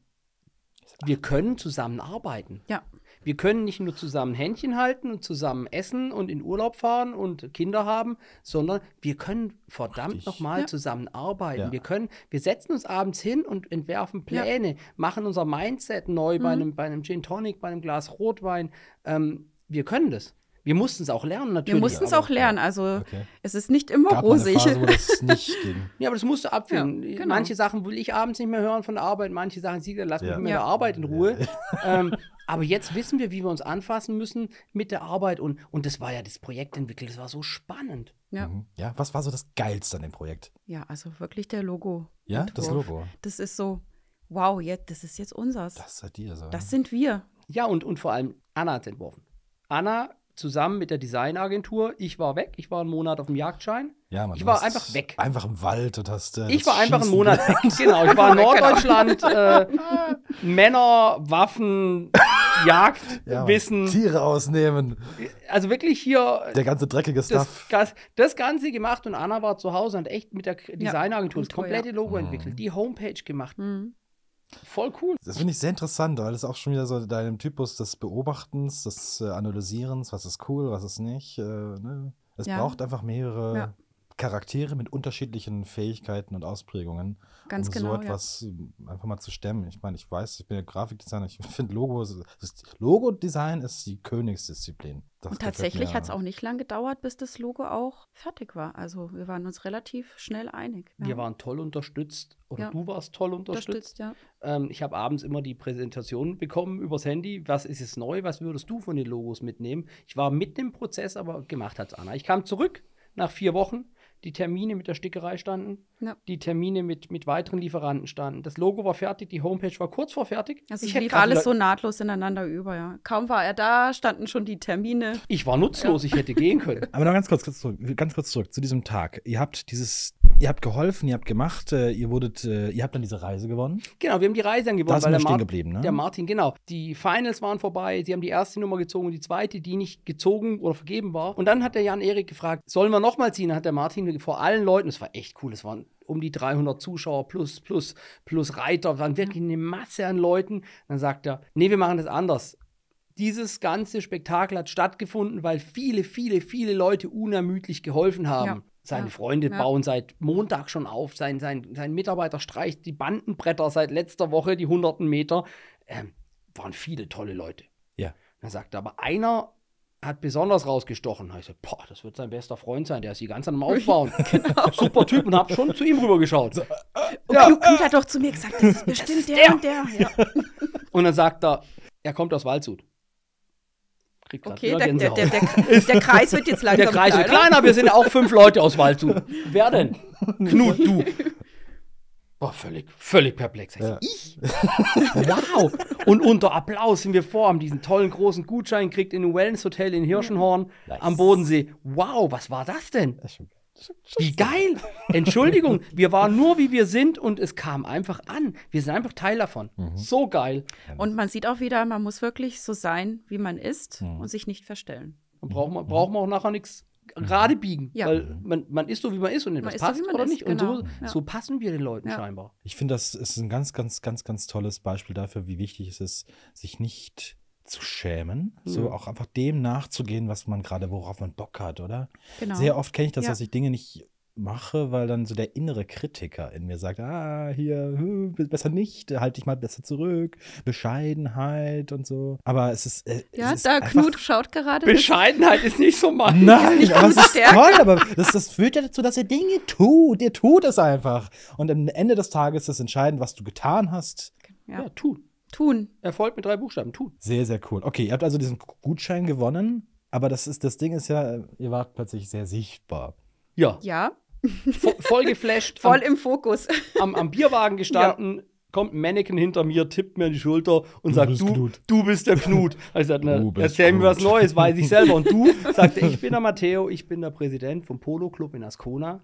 wir können zusammen arbeiten. Ja. Wir können nicht nur zusammen Händchen halten und zusammen essen und in Urlaub fahren und Kinder haben, sondern wir können verdammt nochmal ja. zusammen arbeiten. Ja. Wir können, wir setzen uns abends hin und entwerfen Pläne, ja. machen unser Mindset neu mhm. bei, einem, bei einem Gin Tonic, bei einem Glas Rotwein. Ähm, wir können das. Wir mussten es auch lernen, natürlich. Wir mussten es auch lernen. Also okay. es ist nicht immer Gab rosig. Eine Phase, wo das nicht ging. ja, aber das musst du abfinden. Ja, genau. Manche Sachen will ich abends nicht mehr hören von der Arbeit, manche Sachen sieht lass mich mit meiner ja. Arbeit in Ruhe. ähm, aber jetzt wissen wir, wie wir uns anfassen müssen mit der Arbeit. Und, und das war ja das Projekt entwickelt, das war so spannend. Ja. Mhm. ja, was war so das Geilste an dem Projekt? Ja, also wirklich der Logo. Ja, das Logo. Das ist so, wow, jetzt, das ist jetzt unseres. Das seid ihr so. Das sind wir. Ja, und, und vor allem Anna hat es entworfen. Anna zusammen mit der Designagentur. Ich war weg, ich war einen Monat auf dem Jagdschein. Ja, Mann, ich war einfach weg. Einfach im Wald und hast. Äh, ich war einfach einen Monat weg, genau. Ich war in genau. Norddeutschland. Äh, Männer, Waffen, Jagd, ja, Wissen. Tiere ausnehmen. Also wirklich hier. Der ganze dreckige Stuff. Das, das Ganze gemacht und Anna war zu Hause und echt mit der Designagentur ja, das komplette Logo mhm. entwickelt, die Homepage gemacht. Mhm. Voll cool. Das finde ich sehr interessant, weil das auch schon wieder so deinem Typus des Beobachtens, des äh, Analysierens, was ist cool, was ist nicht. Äh, ne? Es ja. braucht einfach mehrere ja. Charaktere mit unterschiedlichen Fähigkeiten und Ausprägungen ganz um genau. So etwas ja. Ähm, einfach mal zu stemmen. Ich meine, ich weiß, ich bin ja Grafikdesigner, ich finde Logos, Logo-Design ist die Königsdisziplin. Das und tatsächlich hat es auch nicht lang gedauert, bis das Logo auch fertig war. Also wir waren uns relativ schnell einig. Ja. Wir waren toll unterstützt oder ja. du warst toll unterstützt. unterstützt ja. ähm, ich habe abends immer die Präsentation bekommen übers Handy. Was ist es neu? Was würdest du von den Logos mitnehmen? Ich war mit dem Prozess, aber gemacht hat es Anna. Ich kam zurück nach vier Wochen die Termine mit der Stickerei standen, ja. die Termine mit, mit weiteren Lieferanten standen. Das Logo war fertig, die Homepage war kurz vor fertig. Also ich lief alles also so nahtlos ineinander über, ja. Kaum war er da, standen schon die Termine. Ich war nutzlos, ja. ich hätte gehen können. Aber noch ganz kurz, kurz zurück, ganz kurz zurück zu diesem Tag. Ihr habt dieses Ihr habt geholfen, ihr habt gemacht, äh, ihr wurdet, äh, ihr habt dann diese Reise gewonnen. Genau, wir haben die Reise dann gewonnen. Da weil der stehen geblieben, ne? Der Martin, genau. Die Finals waren vorbei, sie haben die erste Nummer gezogen und die zweite, die nicht gezogen oder vergeben war. Und dann hat der Jan-Erik gefragt, sollen wir nochmal ziehen? Dann hat der Martin vor allen Leuten, das war echt cool, es waren um die 300 Zuschauer plus, plus, plus Reiter, waren wirklich eine Masse an Leuten. Dann sagt er, nee, wir machen das anders dieses ganze Spektakel hat stattgefunden, weil viele, viele, viele Leute unermüdlich geholfen haben. Ja. Seine ja, Freunde ja. bauen seit Montag schon auf. Sein, sein, sein Mitarbeiter streicht die Bandenbretter seit letzter Woche, die hunderten Meter. Ähm, waren viele tolle Leute. Ja. Dann sagt er, aber einer hat besonders rausgestochen. ich so, boah, das wird sein bester Freund sein, der ist die ganze Zeit am Aufbauen. genau. Super Typ und hab schon zu ihm rübergeschaut. So, äh, okay, ja, äh, hat doch zu mir gesagt, das ist bestimmt das ist der, der, und der. Ja. und dann sagt er, er kommt aus Waldshut. Krieg okay, der, der, der, der, Kreis wird jetzt langsam Der Kreis kleiner. wird kleiner, wir sind auch fünf Leute aus Waldshut. Wer denn? Knut, du. Boah, völlig, völlig perplex. Also ja. Ich? wow! Und unter Applaus sind wir vor, haben diesen tollen großen Gutschein gekriegt in ein Wellness-Hotel in Hirschenhorn nice. am Bodensee. Wow, was war das denn? Das ist schon wie geil! Entschuldigung, wir waren nur wie wir sind und es kam einfach an. Wir sind einfach Teil davon. Mhm. So geil. Und man sieht auch wieder, man muss wirklich so sein, wie man ist mhm. und sich nicht verstellen. Dann braucht man, braucht man auch nachher nichts mhm. gerade biegen, ja. weil mhm. man, man ist so, wie man ist und das passt so, oder ist, nicht. Genau. Und so, ja. so passen wir den Leuten ja. scheinbar. Ich finde, das ist ein ganz, ganz, ganz, ganz tolles Beispiel dafür, wie wichtig es ist, sich nicht zu schämen, mhm. so auch einfach dem nachzugehen, was man gerade, worauf man Bock hat, oder? Genau. Sehr oft kenne ich das, ja. dass ich Dinge nicht mache, weil dann so der innere Kritiker in mir sagt, ah, hier, hm, besser nicht, halte dich mal besser zurück, Bescheidenheit und so. Aber es ist. Äh, es ja, ist da Knut schaut gerade. Bescheidenheit ist nicht so mein. Nein, ich aber es ist toll, aber das, das führt ja dazu, dass ihr Dinge tut. Ihr tut es einfach. Und am Ende des Tages ist entscheidend, was du getan hast. Ja, ja tu, Tun. Erfolg mit drei Buchstaben. Tun. Sehr, sehr cool. Okay, ihr habt also diesen Gutschein gewonnen, aber das, ist, das Ding ist ja, ihr wart plötzlich sehr sichtbar. Ja. Ja. Vo voll geflasht. voll am, im Fokus. Am, am Bierwagen gestanden. Ja. Kommt ein Mannequin hinter mir, tippt mir in die Schulter und du sagt, du, du bist der Knut. Also ich sag, erzähl mir was Neues, weiß ich selber. Und du sagte, ich bin der Matteo, ich bin der Präsident vom Polo Club in Ascona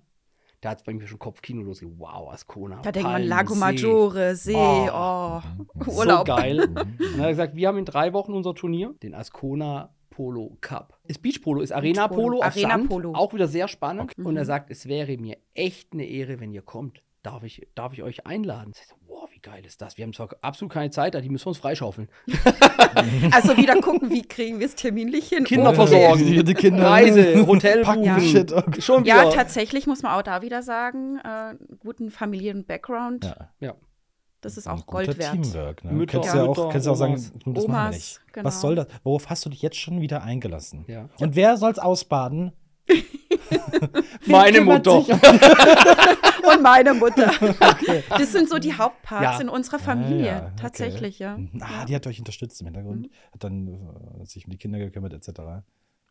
da hat es bei mir schon Kopfkino losgegangen. Wow, Ascona. Da denkt man Lago Maggiore, See, See oh, oh, Urlaub. So geil. und mhm. dann hat er gesagt, wir haben in drei Wochen unser Turnier, den Ascona Polo Cup. Ist Beach Polo, ist Arena Polo, Polo Arena Sand, Polo. auch wieder sehr spannend. Okay. Und er mhm. sagt, es wäre mir echt eine Ehre, wenn ihr kommt darf ich, darf ich euch einladen? Boah, wie geil ist das? Wir haben zwar absolut keine Zeit, da die müssen wir uns freischaufeln. also wieder gucken, wie kriegen wir es terminlich hin? Kinder oh, versorgen, die Kinder. Reise, Hotel packen. Ja. Shit, okay. Schon wieder. ja, tatsächlich muss man auch da wieder sagen, äh, guten familiären Background. Ja. ja. Das ist auch Gold wert. Teamwork, ne? Mütter, kannst ja, ja auch, kannst Omas, auch sagen, das Omas, machen wir nicht. Genau. Was soll das? Worauf hast du dich jetzt schon wieder eingelassen? Ja. Und wer soll's ausbaden? Meine Mutter und meine Mutter. Okay. Das sind so die Hauptparts ja. in unserer ah, Familie, ja, ja. tatsächlich, mhm. okay. ja. Ah, die hat euch unterstützt im Hintergrund, mhm. hat dann äh, sich um die Kinder gekümmert, etc.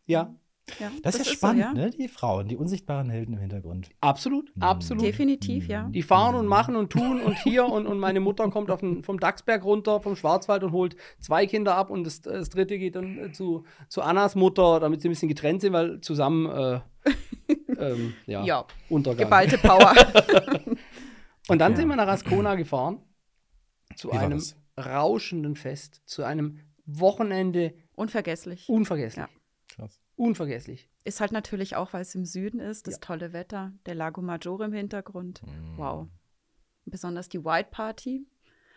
Ja, ja, das, das, ist ja spannend, so, ja. ne? Die Frauen, die unsichtbaren Helden im Hintergrund. Absolut, mhm. absolut. Definitiv, ja. Die fahren und machen und tun und hier und, und meine Mutter kommt den, vom Dachsberg runter, vom Schwarzwald und holt zwei Kinder ab und das, das dritte geht dann äh, zu, zu Annas Mutter, damit sie ein bisschen getrennt sind, weil zusammen, äh, ähm, ja, Untergang. Geballte Power. und dann sind wir nach Ascona gefahren, zu Wie einem rauschenden Fest, zu einem Wochenende. Unvergesslich. Unvergesslich. Ja. Unvergesslich. Ist halt natürlich auch, weil es im Süden ist, das ja. tolle Wetter, der Lago Maggiore im Hintergrund. Mm. Wow. Besonders die White Party.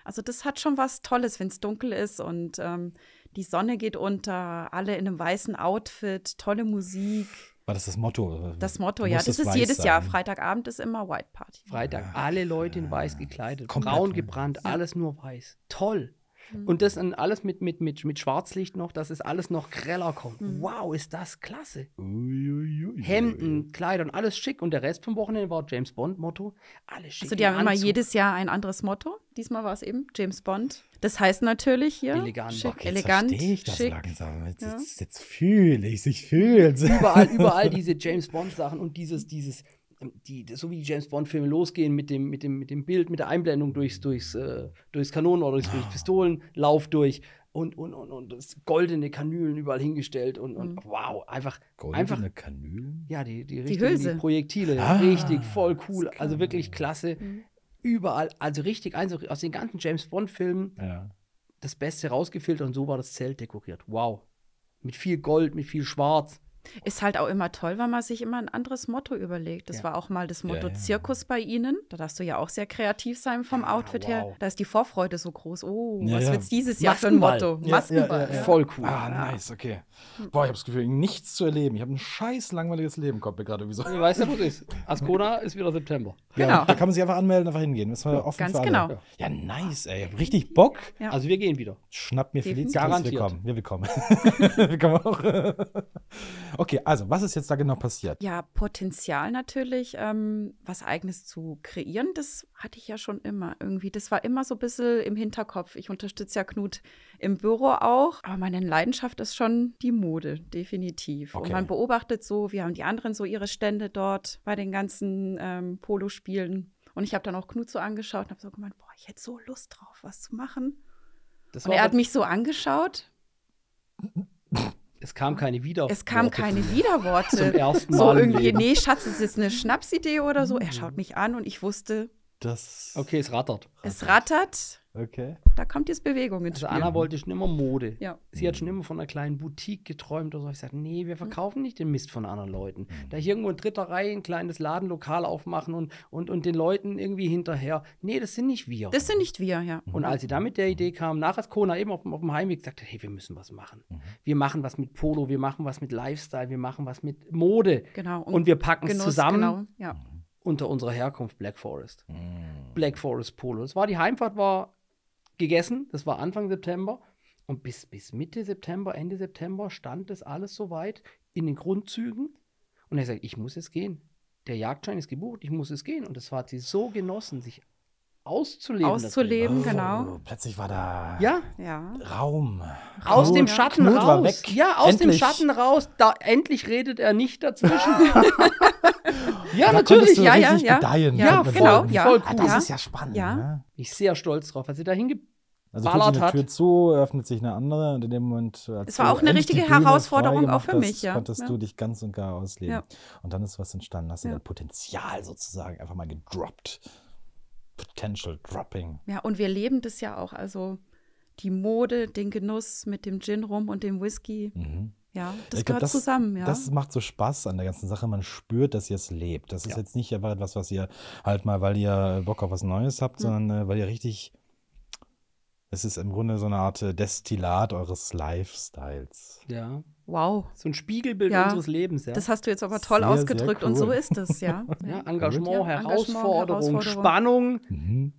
Also das hat schon was Tolles, wenn es dunkel ist und ähm, die Sonne geht unter, alle in einem weißen Outfit, tolle Musik. War das das Motto? Das Motto, ja. Das ist jedes sein. Jahr. Freitagabend ist immer White Party. Freitag, alle Leute in weiß gekleidet, Komplett braun gebrannt, ja. alles nur weiß. Toll. Mhm. Und das dann alles mit, mit, mit, mit Schwarzlicht noch, dass es alles noch greller kommt. Mhm. Wow, ist das klasse. Uiuiui. Hemden, Kleider und alles schick. Und der Rest vom Wochenende war James Bond-Motto. Alles schick. Also die haben immer jedes Jahr ein anderes Motto. Diesmal war es eben James Bond. Das heißt natürlich hier elegant, schick, okay, elegant, ich das schick. langsam. Jetzt, ja. jetzt, jetzt fühle ich, es. ich fühle Überall, überall diese James Bond Sachen und dieses, dieses die, so wie die James Bond-Filme losgehen mit dem, mit, dem, mit dem Bild, mit der Einblendung durchs, durchs, äh, durchs Kanonen oder durchs, durchs ah. Pistolenlauf durch und, und, und, und das goldene Kanülen überall hingestellt und, und mhm. wow, einfach. Goldene einfach, Kanülen? Ja, die, die, Richtung, die, Hülse. die Projektile. Ah, richtig, voll cool. Also wirklich klasse. Mhm. Überall, also richtig, also aus den ganzen James Bond-Filmen ja. das Beste rausgefiltert und so war das Zelt dekoriert. Wow. Mit viel Gold, mit viel Schwarz. Ist halt auch immer toll, weil man sich immer ein anderes Motto überlegt. Das ja. war auch mal das Motto ja, ja. Zirkus bei Ihnen. Da darfst du ja auch sehr kreativ sein vom ah, Outfit wow. her. Da ist die Vorfreude so groß. Oh, was wird's dieses Jahr für ein Motto? Maskenball. Voll cool. Ah, nice, okay. Boah, ich habe das Gefühl, nichts zu erleben. Ich habe ein scheiß langweiliges Leben, kommt mir gerade wieso. Du weißt ja, wo es ist. Ascona ist wieder September. Genau. Da kann man sich einfach anmelden, einfach hingehen. Das war offen Ganz genau. Ja, nice, ey. Richtig Bock. Also wir gehen wieder. Schnapp mir Felicitas. Garantiert. Willkommen. Wir willkommen. wir kommen auch. Okay, also was ist jetzt da genau passiert? Ja, Potenzial natürlich, ähm, was Eigenes zu kreieren, das hatte ich ja schon immer irgendwie. Das war immer so ein bisschen im Hinterkopf. Ich unterstütze ja Knut im Büro auch, aber meine Leidenschaft ist schon die Mode, definitiv. Okay. Und man beobachtet so, wie haben die anderen so ihre Stände dort bei den ganzen ähm, Polospielen. Und ich habe dann auch Knut so angeschaut und habe so gemeint, boah, ich hätte so Lust drauf, was zu machen. und er hat mich so angeschaut es kam keine Widerworte. Es kam keine Widerworte. Zum ersten Mal. So irgendwie, nee, Schatz, ist jetzt eine Schnapsidee oder so. Er schaut hm. mich an und ich wusste. Das. Okay, es rattert. Es rattert. Okay. Da kommt jetzt Bewegung ins also Spiel. Anna wollte schon immer Mode. Ja. Sie hat schon immer von einer kleinen Boutique geträumt oder so. Ich sagte, nee, wir verkaufen nicht den Mist von anderen Leuten. Mhm. Da hier irgendwo in dritter Reihe ein kleines Ladenlokal aufmachen und, und, und den Leuten irgendwie hinterher. Nee, das sind nicht wir. Das sind nicht wir, ja. Und mhm. als sie dann mit der Idee kam, nach als Kona eben auf, auf dem Heimweg sagte, hey, wir müssen was machen. Mhm. Wir machen was mit Polo, wir machen was mit Lifestyle, wir machen was mit Mode. Genau. Und, und wir packen es zusammen. Genau, ja unter unserer Herkunft Black Forest. Mm. Black Forest Polo. Das war die Heimfahrt war gegessen. Das war Anfang September. Und bis, bis Mitte September, Ende September stand das alles soweit in den Grundzügen. Und er sagt, ich muss jetzt gehen. Der Jagdschein ist gebucht, ich muss jetzt gehen. Und das hat sie so genossen, sich auszuleben. Auszuleben, oh, genau. plötzlich war da ja. Raum. Aus dem Schatten Knut raus. Ja, aus endlich. dem Schatten raus. Da, endlich redet er nicht dazwischen. ja, da natürlich. ja, ja, ja. Gedeihen, ja, genau. Ja. Voll cool. das ist ja spannend. Ja. Ne? Ich sehr stolz drauf, was sie da hingebracht also tut eine hat. Tür zu, öffnet sich eine andere und in dem Moment. Äh, es war auch eine richtige Herausforderung auch für mich, hast, ja. Konntest ja. du dich ganz und gar ausleben. Ja. Und dann ist was entstanden, hast du ja. dein Potenzial sozusagen einfach mal gedroppt. Potential Dropping. Ja, und wir leben das ja auch. Also die Mode, den Genuss mit dem Gin rum und dem Whisky. Mhm. Ja, das glaub, gehört das, zusammen, ja. Das macht so Spaß an der ganzen Sache. Man spürt, dass ihr es lebt. Das ist jetzt nicht einfach etwas, was ihr halt mal, weil ihr Bock auf was Neues habt, mhm. sondern äh, weil ihr richtig. Es ist im Grunde so eine Art äh, Destillat eures Lifestyles. Ja, Wow. So ein Spiegelbild ja. unseres Lebens, ja. Das hast du jetzt aber toll sehr, ausgedrückt sehr cool. und so ist es, ja. ja Engagement, ja, Herausforderung, Herausforderung, Spannung mhm.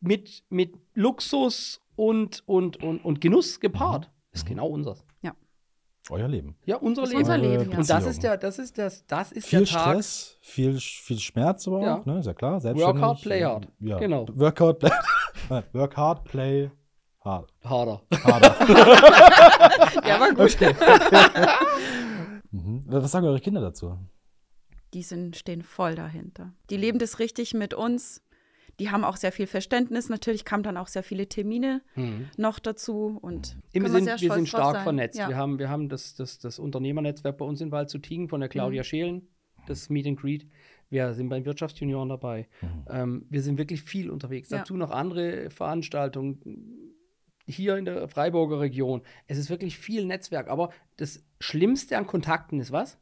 mit, mit Luxus und, und, und, und Genuss gepaart. Mhm. Ist genau unseres. Ja. Euer Leben. Ja, unser Leben. Unser Leben, ja. Und das ist der, das ist das, das ist viel der Tag. Stress, viel, viel Schmerz aber auch, ne? Ist ja klar. Work hard, play hard. Ja. Genau. Workout, play, Work hard, play Harder. Hader. ja, war gut. Okay. Mhm. Was sagen eure Kinder dazu? Die sind, stehen voll dahinter. Die mhm. leben das richtig mit uns. Die haben auch sehr viel Verständnis. Natürlich kamen dann auch sehr viele Termine mhm. noch dazu. Und mhm. wir sind, wir sind stark vernetzt. Ja. Wir, haben, wir haben das, das, das Unternehmernetzwerk bei uns in Wald zu Tiegen von der Claudia mhm. Schelen, das Meet and Greet. Wir sind beim Wirtschaftsjunioren dabei. Mhm. Ähm, wir sind wirklich viel unterwegs. Ja. Dazu noch andere Veranstaltungen hier in der Freiburger Region. Es ist wirklich viel Netzwerk, aber das Schlimmste an Kontakten ist was?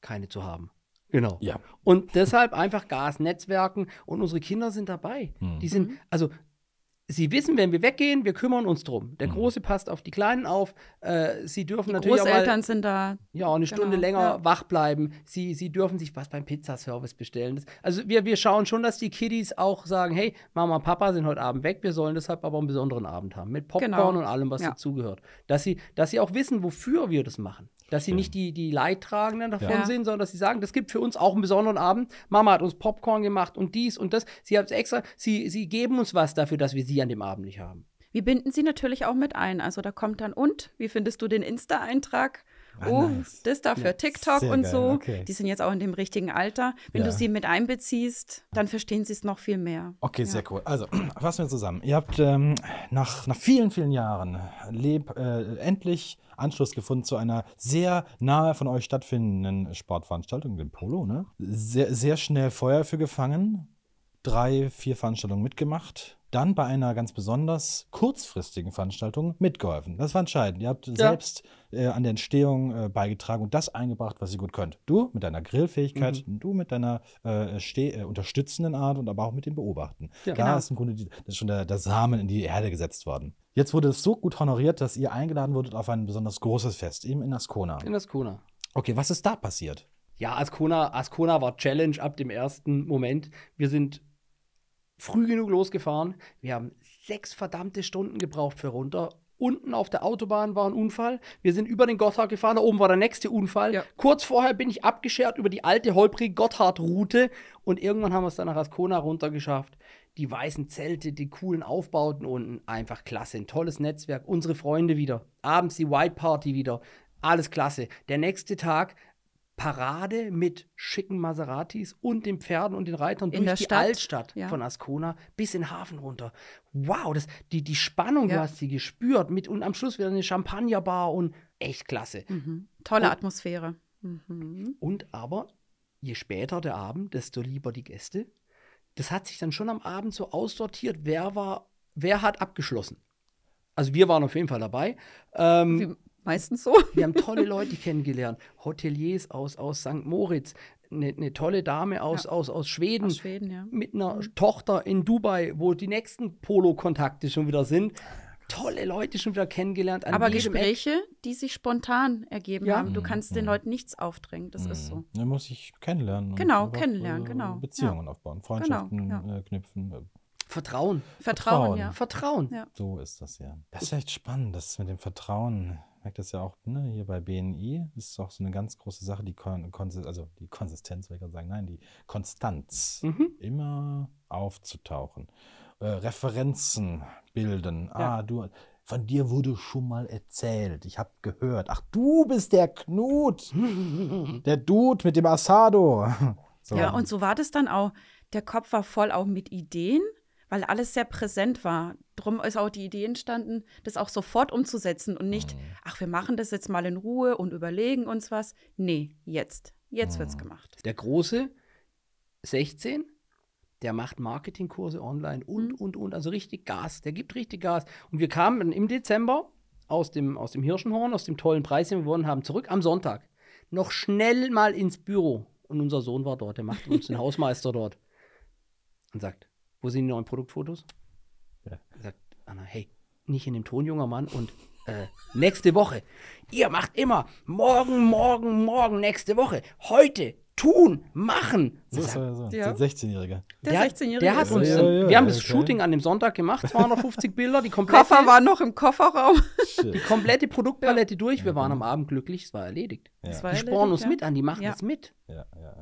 Keine zu haben. Genau. Ja. Und deshalb einfach Gas, Netzwerken und unsere Kinder sind dabei. Hm. Mhm. Die sind, also sie wissen, wenn wir weggehen, wir kümmern uns drum. Der mhm. Große passt auf die Kleinen auf. Äh, sie dürfen die natürlich Großeltern auch mal, sind da. Ja, eine genau, Stunde länger ja. wach bleiben. Sie, sie dürfen sich was beim Pizzaservice bestellen. Das, also wir, wir schauen schon, dass die Kiddies auch sagen, hey, Mama und Papa sind heute Abend weg, wir sollen deshalb aber einen besonderen Abend haben. Mit Popcorn genau. und allem, was ja. dazugehört. Dass sie, dass sie auch wissen, wofür wir das machen dass sie nicht die, die Leidtragenden davon ja. sind, sondern dass sie sagen, das gibt für uns auch einen besonderen Abend. Mama hat uns Popcorn gemacht und dies und das. Sie hat extra, sie, sie geben uns was dafür, dass wir sie an dem Abend nicht haben. Wir binden sie natürlich auch mit ein. Also da kommt dann und, wie findest du den Insta-Eintrag? Ah, oh, nice. das dafür ja, TikTok und geil, so. Okay. Die sind jetzt auch in dem richtigen Alter. Wenn ja. du sie mit einbeziehst, dann verstehen sie es noch viel mehr. Okay, ja. sehr cool. Also, fassen wir zusammen. Ihr habt ähm, nach, nach vielen, vielen Jahren leb, äh, endlich Anschluss gefunden zu einer sehr nahe von euch stattfindenden Sportveranstaltung, dem Polo. Ne? Sehr, sehr schnell Feuer für gefangen. Drei, vier Veranstaltungen mitgemacht dann bei einer ganz besonders kurzfristigen Veranstaltung mitgeholfen. Das war entscheidend. Ihr habt ja. selbst äh, an der Entstehung äh, beigetragen und das eingebracht, was ihr gut könnt. Du mit deiner Grillfähigkeit, mhm. du mit deiner äh, äh unterstützenden Art und aber auch mit dem Beobachten. Ja, da genau. ist im Grunde die, ist schon der, der Samen in die Erde gesetzt worden. Jetzt wurde es so gut honoriert, dass ihr eingeladen wurdet auf ein besonders großes Fest, eben in Ascona. In Ascona. Okay, was ist da passiert? Ja, Ascona, Ascona war Challenge ab dem ersten Moment. Wir sind früh genug losgefahren. Wir haben sechs verdammte Stunden gebraucht für runter. Unten auf der Autobahn war ein Unfall. Wir sind über den Gotthard gefahren. Da oben war der nächste Unfall. Ja. Kurz vorher bin ich abgeschert über die alte holprige Gotthard-Route. Und irgendwann haben wir es dann nach Ascona runtergeschafft. Die weißen Zelte, die coolen Aufbauten unten. Einfach klasse. Ein tolles Netzwerk. Unsere Freunde wieder. Abends die White Party wieder. Alles klasse. Der nächste Tag Parade mit schicken Maseratis und den Pferden und den Reitern in durch die Stadt. Altstadt ja. von Ascona bis in den Hafen runter. Wow, das, die, die Spannung, ja. du hast sie gespürt mit und am Schluss wieder eine Champagnerbar und echt klasse. Mhm. Tolle und, Atmosphäre. Mhm. Und aber je später der Abend, desto lieber die Gäste. Das hat sich dann schon am Abend so aussortiert, wer war, wer hat abgeschlossen. Also wir waren auf jeden Fall dabei. Ähm, Wie, meistens so. Wir haben tolle Leute kennengelernt. Hoteliers aus, aus St. Moritz, eine, ne tolle Dame aus, ja. aus, aus Schweden, aus Schweden ja. mit einer mhm. Tochter in Dubai, wo die nächsten Polo-Kontakte schon wieder sind. Tolle Leute schon wieder kennengelernt. Aber Gespräche, Eck. die sich spontan ergeben ja. haben. Du kannst mhm. den Leuten nichts aufdrängen, das mhm. ist so. Da mhm. muss ich kennenlernen. Genau, kennenlernen, äh, genau. Beziehungen aufbauen, Freundschaften genau, äh, knüpfen. Vertrauen. Vertrauen. Vertrauen, ja. Vertrauen. So ist das ja. Das ist echt spannend, das mit dem Vertrauen merke das ja auch ne, hier bei BNI, ist auch so eine ganz große Sache, die, Kon Konsistenz, also die Konsistenz, will ich gerade sagen, nein, die Konstanz, mhm. immer aufzutauchen, äh, Referenzen bilden. Ja. Ah, du, von dir wurde schon mal erzählt, ich habe gehört. Ach, du bist der Knut, der Dude mit dem Asado. So. Ja, und so war das dann auch. Der Kopf war voll auch mit Ideen weil alles sehr präsent war. Drum ist auch die Idee entstanden, das auch sofort umzusetzen und nicht, mhm. ach, wir machen das jetzt mal in Ruhe und überlegen uns was. Nee, jetzt. Jetzt mhm. wird's gemacht. Der Große, 16, der macht Marketingkurse online und, mhm. und, und. Also richtig Gas. Der gibt richtig Gas. Und wir kamen im Dezember aus dem, aus dem Hirschenhorn, aus dem tollen Preis, den wir gewonnen haben, zurück am Sonntag. Noch schnell mal ins Büro. Und unser Sohn war dort. Der macht uns den Hausmeister dort. Und sagt, wo sind die neuen Produktfotos? Ja. Sagt Anna, hey, nicht in dem Ton, junger Mann. Und äh, nächste Woche. Ihr macht immer morgen, morgen, morgen, nächste Woche. Heute, tun, machen. So, so, so. Ja. 16-Jährige. Der, 16-Jährige. Der hat uns, ja, ja, ja, wir haben das okay. Shooting an dem Sonntag gemacht, 250 Bilder, die komplette. Koffer war noch im Kofferraum. Die komplette Produktpalette durch. Wir waren am Abend glücklich, es war erledigt. Es war die erledigt, spornen uns mit an, die machen es mit.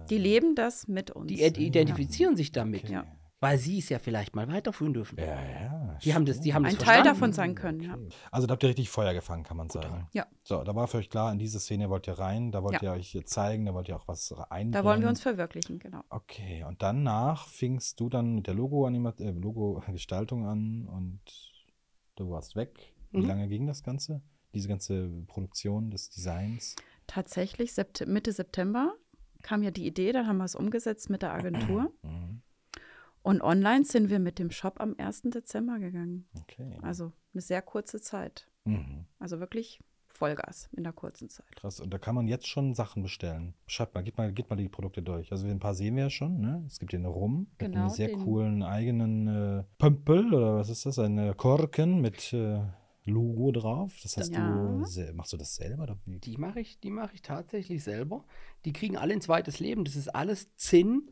Die leben das mit uns. Die identifizieren sich damit. Okay weil sie es ja vielleicht mal weiterführen dürfen. Ja, ja. Die haben das, die haben Ein das Teil davon sein können, ja. Also da habt ihr richtig Feuer gefangen, kann man sagen. Ja. So, da war für euch klar, in diese Szene wollt ihr rein, da wollt ja. ihr euch zeigen, da wollt ihr auch was einbringen. Da wollen wir uns verwirklichen, genau. Okay, und danach fingst du dann mit der äh, Logo-Gestaltung äh, Logo an und du warst weg. Wie mhm. lange ging das Ganze? Diese ganze Produktion des Designs? Tatsächlich, Mitte September kam ja die Idee, dann haben wir es umgesetzt mit der Agentur. Mhm. Und online sind wir mit dem Shop am 1. Dezember gegangen. Okay. Also eine sehr kurze Zeit. Mhm. Also wirklich Vollgas in der kurzen Zeit. Krass, und da kann man jetzt schon Sachen bestellen. Schreibt mal, geht mal, geht mal die Produkte durch. Also ein paar sehen wir ja schon, ne? Es gibt den Rum genau, mit einem genau, sehr coolen eigenen äh, Pömpel oder was ist das? Ein äh, Korken mit äh, Logo drauf. Das hast ja. du, machst du das selber? Oder wie? Die mache ich, die ich tatsächlich selber. Die kriegen alle ein zweites Leben. Das ist alles Zinn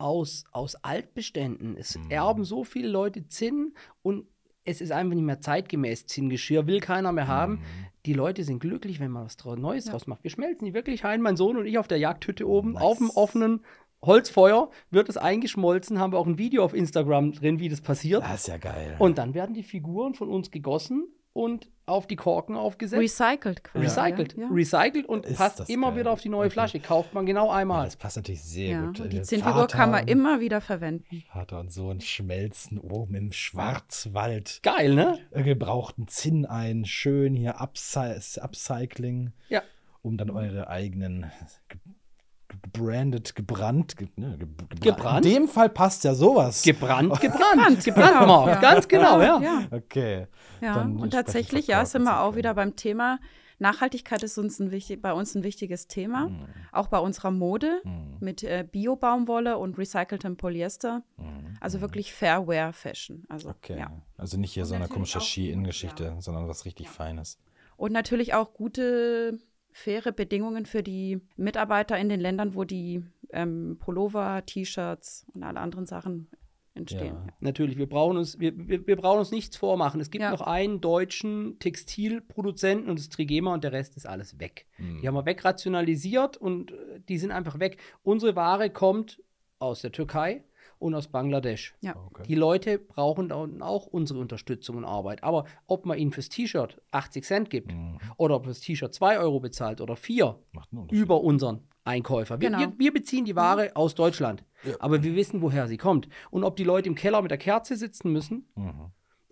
aus, aus Altbeständen. Es mhm. erben so viele Leute Zinn und es ist einfach nicht mehr zeitgemäß. Zinngeschirr will keiner mehr haben. Mhm. Die Leute sind glücklich, wenn man was Neues ja. draus macht. Wir schmelzen die wirklich ein. Mein Sohn und ich auf der Jagdhütte oben, nice. auf dem offenen Holzfeuer, wird es eingeschmolzen. Haben wir auch ein Video auf Instagram drin, wie das passiert. Das ist ja geil. Und dann werden die Figuren von uns gegossen und auf die Korken aufgesetzt. Recycelt quasi. Recycelt. Ja. Recycelt und ist passt immer geil. wieder auf die neue Flasche. Kauft man genau einmal. Ja, das passt natürlich sehr ja. gut. Die 10 kann man immer wieder verwenden. Vater und Sohn schmelzen oben im Schwarzwald. Geil, ne? Äh, gebrauchten Zinn ein. Schön hier Upcy Upcycling. Ja. Um dann eure eigenen gebrandet, gebrannt, ge, ne, ge, gebrannt. gebrannt. In dem Fall passt ja sowas. Gebrannt, gebrannt, gebrannt, genau, ja. ganz genau, ja. ja. Okay. Ja. Und tatsächlich, ja, sind wir auch wieder beim Thema. Nachhaltigkeit ist uns ein wichtig, bei uns ein wichtiges Thema, mhm. auch bei unserer Mode mhm. mit äh, Bio-Baumwolle und recyceltem Polyester. Mhm. Also hm. wirklich Fairwear-Fashion. Also, okay. Ja. also nicht hier und so eine komische Ski-In-Geschichte, ja. sondern was richtig ja. Feines. Und natürlich auch gute faire Bedingungen für die Mitarbeiter in den Ländern, wo die ähm, Pullover, T-Shirts und alle anderen Sachen entstehen. Ja. Natürlich, wir brauchen, uns, wir, wir, wir, brauchen uns nichts vormachen. Es gibt ja. noch einen deutschen Textilproduzenten und das ist Trigema und der Rest ist alles weg. Mhm. Die haben wir wegrationalisiert und äh, die sind einfach weg. Unsere Ware kommt aus der Türkei, und aus Bangladesch. Ja. Ah, okay. Die Leute brauchen da unten auch unsere Unterstützung und Arbeit. Aber ob man ihnen fürs T-Shirt 80 Cent gibt mhm. oder ob das T-Shirt 2 Euro bezahlt oder 4 über unseren Einkäufer. Wir, genau. wir, wir beziehen die Ware mhm. aus Deutschland, ja. aber wir wissen, woher sie kommt. Und ob die Leute im Keller mit der Kerze sitzen müssen mhm.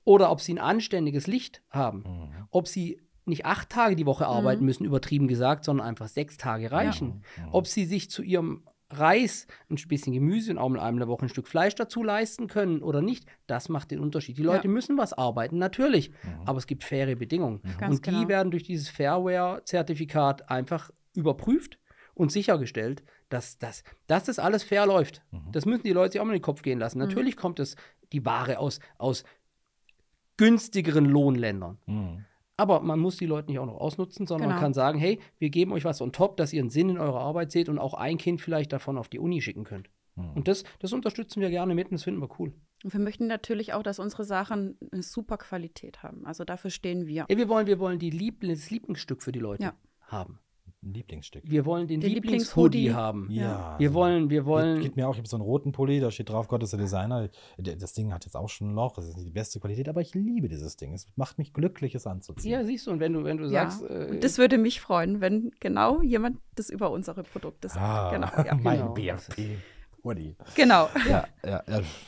oder ob sie ein anständiges Licht haben, mhm. ob sie nicht acht Tage die Woche arbeiten mhm. müssen, übertrieben gesagt, sondern einfach sechs Tage reichen. Mhm. Ob sie sich zu ihrem Reis, ein bisschen Gemüse und auch mal einmal in der Woche ein Stück Fleisch dazu leisten können oder nicht, das macht den Unterschied. Die Leute ja. müssen was arbeiten, natürlich, mhm. aber es gibt faire Bedingungen. Mhm. Und die genau. werden durch dieses Fairware-Zertifikat einfach überprüft und sichergestellt, dass, dass, dass das alles fair läuft. Mhm. Das müssen die Leute sich auch mal in den Kopf gehen lassen. Mhm. Natürlich kommt es die Ware aus, aus günstigeren Lohnländern. Mhm. Aber man muss die Leute nicht auch noch ausnutzen, sondern genau. man kann sagen, hey, wir geben euch was on top, dass ihr einen Sinn in eurer Arbeit seht und auch ein Kind vielleicht davon auf die Uni schicken könnt. Mhm. Und das, das unterstützen wir gerne mit und das finden wir cool. Und wir möchten natürlich auch, dass unsere Sachen eine super Qualität haben. Also dafür stehen wir. Ja, wir wollen, wir wollen die Liebl das Lieblingsstück für die Leute ja. haben. Lieblingsstück. Wir wollen den, den Lieblingshoodie Lieblings haben. Ja. Wir wollen, wir wollen. Geht mir auch, ich habe so einen roten Pulli, da steht drauf, Gott ist der Designer. Das Ding hat jetzt auch schon ein Loch, das ist nicht die beste Qualität, aber ich liebe dieses Ding. Es macht mich glücklich, es anzuziehen. Ja, siehst du, und wenn du, wenn du ja. sagst. Äh, das würde mich freuen, wenn genau jemand das über unsere Produkte sagt. Ah, genau. Ja. Mein genau. BFP. Hoodie. Genau. Ja, ja,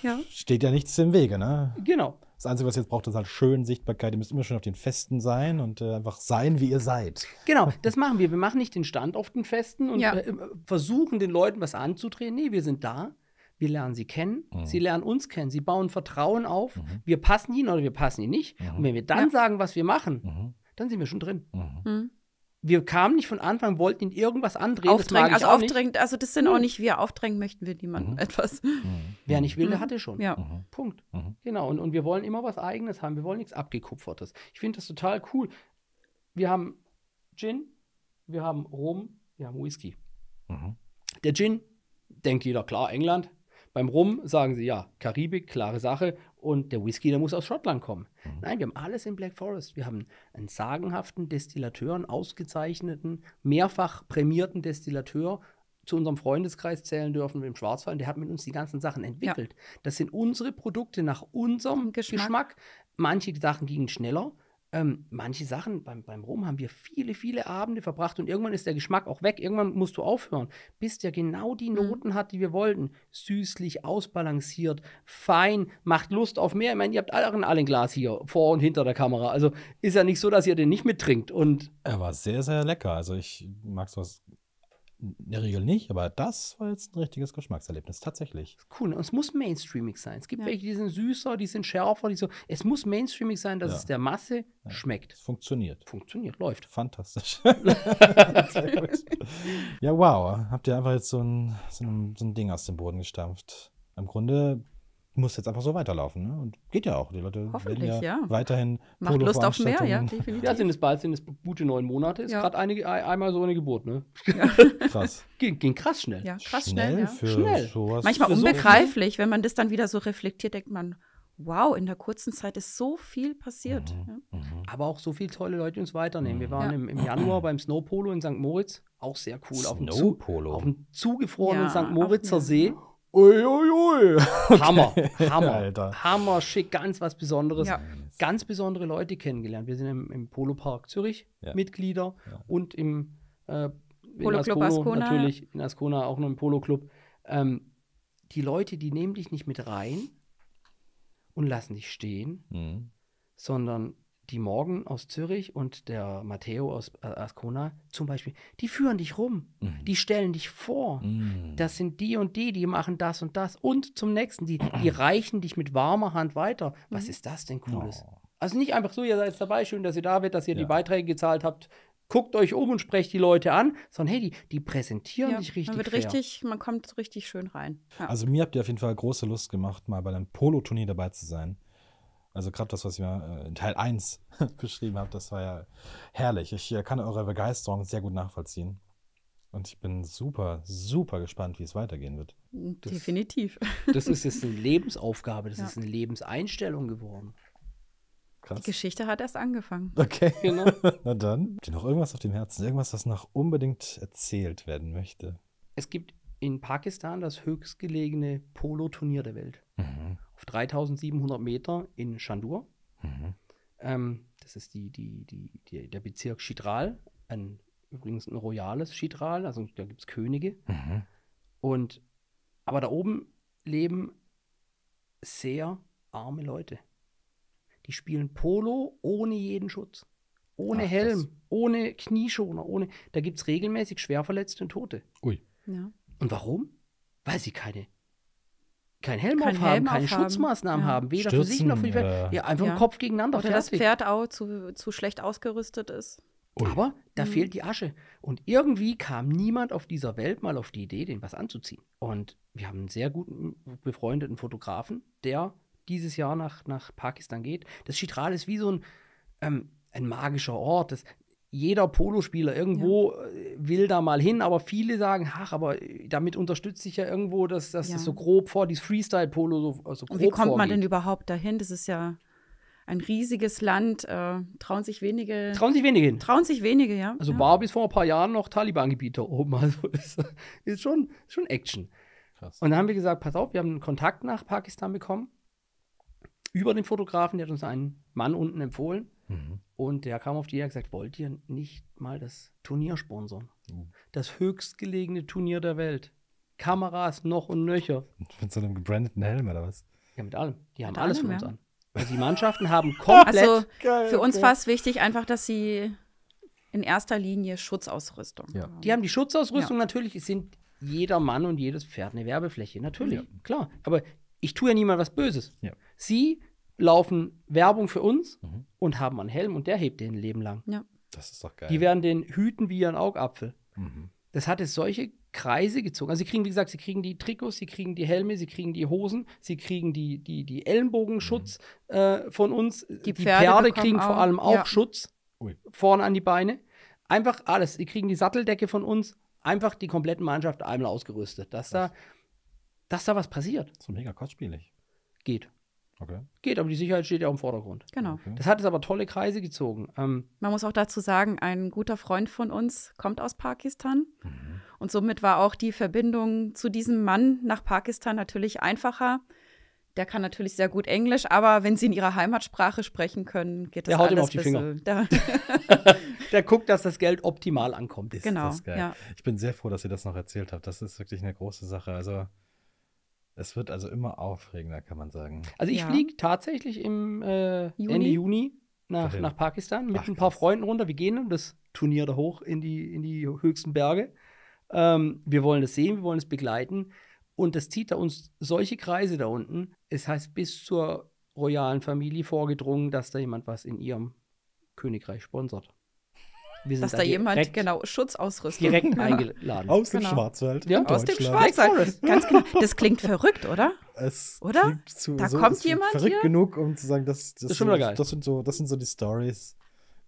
ja. Steht ja nichts im Wege, ne? Genau. Das Einzige, was ihr jetzt braucht, ist halt schön Sichtbarkeit. Ihr müsst immer schön auf den Festen sein und äh, einfach sein, wie ihr seid. Genau, das machen wir. Wir machen nicht den Stand auf den Festen und ja. äh, versuchen den Leuten was anzudrehen. Nee, wir sind da. Wir lernen sie kennen, mhm. sie lernen uns kennen, sie bauen Vertrauen auf. Mhm. Wir passen ihnen oder wir passen ihnen nicht. Mhm. Und wenn wir dann ja. sagen, was wir machen, mhm. dann sind wir schon drin. Mhm. Mhm wir kamen nicht von Anfang, wollten ihn irgendwas andrehen. Aufdrängen, also aufdrängend, also das sind mhm. auch hm. nicht wir. Aufdrängen möchten wir niemandem mhm. etwas. Mhm. Wer nicht will, der mhm. hatte schon. Ja. Mhm. Punkt. Mhm. Genau. Und, und wir wollen immer was Eigenes haben. Wir wollen nichts Abgekupfertes. Ich finde das total cool. Wir haben Gin, wir haben Rum, wir haben Whisky. Der Gin, denkt jeder, klar, England. Beim Rum sagen sie ja, Karibik, klare Sache. Und der Whisky, der muss aus Schottland kommen. Mhm. Nein, wir haben alles in Black Forest. Wir haben einen sagenhaften Destillateur, einen ausgezeichneten, mehrfach prämierten Destillateur zu unserem Freundeskreis zählen dürfen im Schwarzwald. Der hat mit uns die ganzen Sachen entwickelt. Ja. Das sind unsere Produkte nach unserem Geschmack. Geschmack. Manche Sachen gingen schneller, ähm, manche Sachen, beim, beim Rum haben wir viele, viele Abende verbracht und irgendwann ist der Geschmack auch weg. Irgendwann musst du aufhören, bis der genau die mhm. Noten hat, die wir wollten. Süßlich, ausbalanciert, fein, macht Lust auf mehr. Ich meine, ihr habt allen alle ein Glas hier, vor und hinter der Kamera. Also ist ja nicht so, dass ihr den nicht mittrinkt. Und er war sehr, sehr lecker. Also ich mag sowas in der Regel nicht, aber das war jetzt ein richtiges Geschmackserlebnis, tatsächlich. Cool, und ne? es muss mainstreamig sein. Es gibt ja. welche, die sind süßer, die sind schärfer, die so. Es muss mainstreamig sein, dass ja. es der Masse ja. schmeckt. Es funktioniert. Funktioniert, läuft. Fantastisch. ja, wow. Habt ihr einfach jetzt so ein, so ein, so ein Ding aus dem Boden gestampft. Im Grunde muss jetzt einfach so weiterlaufen. Ne? Und geht ja auch. Die Leute Hoffentlich, werden ja, ja. weiterhin Macht Polo Lust auf mehr, ja, definitiv. Ja, sind es bald, sind es gute neun Monate. Ist ja. gerade einmal so eine Geburt, ne? Ja. Krass. ging, ging krass schnell. Ja, krass schnell. Schnell. Ja. Für schnell. Sowas Manchmal unbegreiflich, wenn man das dann wieder so reflektiert, denkt man, wow, in der kurzen Zeit ist so viel passiert. Mhm. Ja. Mhm. Aber auch so viele tolle Leute, die uns weiternehmen. Mhm. Wir waren ja. im, im, Januar beim Snowpolo in St. Moritz, auch sehr cool. Snowpolo? Auf dem, zu, auf dem zugefrorenen ja, St. Moritzer See. Uiuiui. Ui, ui. okay. Hammer, Hammer, Alter. Hammer, schick, ganz was Besonderes. Ja. Ganz besondere Leute kennengelernt. Wir sind im, im Polo Park Zürich ja. Mitglieder ja. und im äh, Polo Ascono, Club Ascona. natürlich, in Ascona auch noch im Polo Club. Ähm, die Leute, die nehmen dich nicht mit rein und lassen dich stehen, mhm. sondern die Morgen aus Zürich und der Matteo aus äh, Ascona zum Beispiel, die führen dich rum, mhm. die stellen dich vor. Mhm. Das sind die und die, die machen das und das und zum nächsten, die, die reichen dich mit warmer Hand weiter. Was mhm. ist das denn Cooles? Oh. Also nicht einfach so, ihr seid dabei, schön, dass ihr da seid, dass ihr ja. die Beiträge gezahlt habt, guckt euch um und sprecht die Leute an, sondern hey, die, die präsentieren ja, richtig. Man wird fair. richtig, man kommt richtig schön rein. Ja. Also mir habt ihr auf jeden Fall große Lust gemacht, mal bei einem Polo-Turnier dabei zu sein. Also gerade das, was ihr äh, in Teil 1 beschrieben habt, das war ja herrlich. Ich äh, kann eure Begeisterung sehr gut nachvollziehen. Und ich bin super, super gespannt, wie es weitergehen wird. Hm, das, Definitiv. Das ist jetzt eine Lebensaufgabe, das ja. ist eine Lebenseinstellung geworden. Krass. Die Geschichte hat erst angefangen. Okay. Genau. Na dann. Habt ihr noch irgendwas auf dem Herzen? Irgendwas, was noch unbedingt erzählt werden möchte? Es gibt in Pakistan das höchstgelegene Polo-Turnier der Welt. Mhm. Auf 3700 Meter in Chandur. Mhm. Ähm, das ist die, die, die, die, der Bezirk Chitral, ein, übrigens ein royales Chitral, also da gibt es Könige. Mhm. Und, aber da oben leben sehr arme Leute. Die spielen Polo ohne jeden Schutz. Ohne Ach, Helm, das. ohne Knieschoner, ohne. Da gibt es regelmäßig Schwerverletzte und Tote. Ui. Ja. Und warum? Weil sie keine kein Helm kein aufhaben, Helm keine aufhaben. Schutzmaßnahmen ja. haben, weder Stürzen, für sich noch für die Welt. Äh, ja, einfach ja. Kopf gegeneinander. Oder das Pferd auch zu, zu schlecht ausgerüstet ist. Ui. Aber da mhm. fehlt die Asche. Und irgendwie kam niemand auf dieser Welt mal auf die Idee, den was anzuziehen. Und wir haben einen sehr guten befreundeten Fotografen, der dieses Jahr nach, nach Pakistan geht. Das Chitral ist wie so ein, ähm, ein magischer Ort. Das, jeder Polospieler irgendwo ja. Äh, will da mal hin, aber viele sagen, ach, aber äh, damit unterstütze ich ja irgendwo, dass, dass ja. das so grob vor, dieses Freestyle-Polo so, so also grob Und Wie kommt vorgeht. man denn überhaupt dahin? Das ist ja ein riesiges Land, äh, trauen sich wenige. Trauen sich wenige hin. Trauen sich wenige, ja. Also ja. war bis vor ein paar Jahren noch Taliban-Gebiet da oben, also ist, ist schon, schon Action. Krass. Und dann haben wir gesagt, pass auf, wir haben einen Kontakt nach Pakistan bekommen, über den Fotografen, der hat uns einen Mann unten empfohlen Mhm. Und der kam auf die Idee und gesagt, wollt ihr nicht mal das Turnier sponsern? Mhm. Das höchstgelegene Turnier der Welt. Kameras noch und nöcher. Mit so einem gebrandeten Helm oder was? Ja, mit allem. Die haben mit alles allem, von uns ja. an. Also die Mannschaften haben komplett. Also für uns war es wichtig, einfach, dass sie in erster Linie Schutzausrüstung. Ja. Haben. Die haben die Schutzausrüstung ja. natürlich. Sind jeder Mann und jedes Pferd eine Werbefläche, natürlich, ja. klar. Aber ich tue ja niemand was Böses. Ja. Sie laufen Werbung für uns mhm. und haben einen Helm und der hebt den Leben lang. Ja. Das ist doch geil. Die werden den hüten wie ihren Augapfel. Mhm. Das hat es solche Kreise gezogen. Also sie kriegen, wie gesagt, sie kriegen die Trikots, sie kriegen die Helme, sie kriegen die Hosen, sie kriegen die, die, die Ellenbogenschutz mhm. äh, von uns. Die Pferde, die Pferde kriegen auch. vor allem auch ja. Schutz Ui. vorne an die Beine. Einfach alles. Sie kriegen die Satteldecke von uns, einfach die komplette Mannschaft einmal ausgerüstet, dass, was? da, dass da was passiert. So mega kostspielig. Geht. Okay. Geht, aber die Sicherheit steht ja auch im Vordergrund. Genau. Okay. Das hat es aber tolle Kreise gezogen. Ähm, Man muss auch dazu sagen, ein guter Freund von uns kommt aus Pakistan. Mhm. Und somit war auch die Verbindung zu diesem Mann nach Pakistan natürlich einfacher. Der kann natürlich sehr gut Englisch, aber wenn sie in ihrer Heimatsprache sprechen können, geht das Der haut ihm auf die Finger. Der, der guckt, dass das Geld optimal ankommt. Genau, ist genau. Ja. Ich bin sehr froh, dass ihr das noch erzählt habt. Das ist wirklich eine große Sache. Also es wird also immer aufregender, kann man sagen. Also ich ja. fliege tatsächlich im äh, Juni? Ende Juni nach, nach Pakistan mit Ach, ein paar Freunden runter. Wir gehen das Turnier da hoch in die, in die höchsten Berge. Ähm, wir wollen das sehen, wir wollen es begleiten. Und das zieht da uns solche Kreise da unten. Es heißt bis zur royalen Familie vorgedrungen, dass da jemand was in ihrem Königreich sponsert dass da, da jemand genau Schutzausrüstung direkt ja. Genau. eingeladen aus genau. dem Schwarzwald ja. aus dem Schwarzwald ganz genau das klingt verrückt oder es oder zu, da so, kommt jemand verrückt hier? genug um zu sagen das, das, das, sind, das sind so das sind so die Stories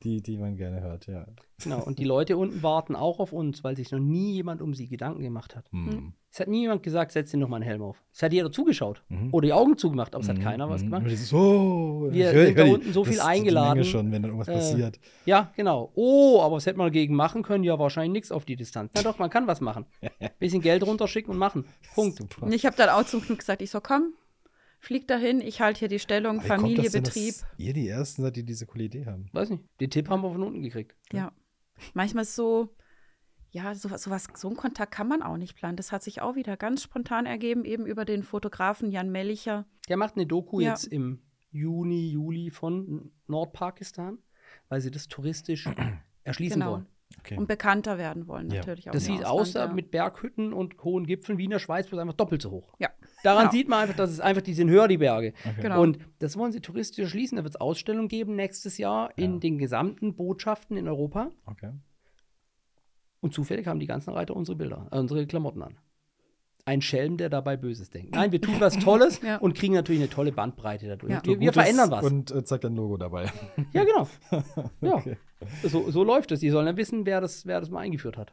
die, die man gerne hört, ja. Genau, und die Leute unten warten auch auf uns, weil sich noch nie jemand um sie Gedanken gemacht hat. Mhm. Es hat nie jemand gesagt, setz dir noch mal einen Helm auf. Es hat jeder zugeschaut mhm. oder die Augen zugemacht, aber es hat mhm. keiner was mhm. gemacht. So, Wir höre, sind da unten so viel eingeladen. schon, wenn dann irgendwas äh, passiert. Ja, genau. Oh, aber was hätte man dagegen machen können? Ja, wahrscheinlich nichts auf die Distanz. Na doch, man kann was machen. Bisschen Geld runterschicken und machen. Punkt. Super. ich habe dann auch zum Glück gesagt, ich so, komm, fliegt dahin, ich halte hier die Stellung, Aber Familie, das denn, Betrieb. ihr die Ersten seid, die diese coole Idee haben. Weiß nicht. Den Tipp haben wir von unten gekriegt. Ja. Manchmal ist so, ja, sowas, sowas, so ein Kontakt kann man auch nicht planen. Das hat sich auch wieder ganz spontan ergeben, eben über den Fotografen Jan Mellicher. Der macht eine Doku ja. jetzt im Juni, Juli von Nordpakistan, weil sie das touristisch erschließen genau. wollen. Okay. Und bekannter werden wollen, natürlich ja. auch. Das sieht aus äh, ja. mit Berghütten und hohen Gipfeln wie in der Schweiz, bloß einfach doppelt so hoch. Ja. Daran genau. sieht man einfach, dass es einfach, die sind höher, die Berge. Okay. Genau. Und das wollen sie touristisch schließen. Da wird es Ausstellungen geben nächstes Jahr ja. in den gesamten Botschaften in Europa. Okay. Und zufällig haben die ganzen Reiter unsere Bilder, äh, unsere Klamotten an. Ein Schelm, der dabei Böses denkt. Nein, wir tun was Tolles ja. und kriegen natürlich eine tolle Bandbreite dadurch. Ja. Wir, wir verändern was. Und äh, zeigt ein Logo dabei. Ja, genau. okay. ja. So, so läuft es. Die sollen dann wissen, wer das, wer das mal eingeführt hat.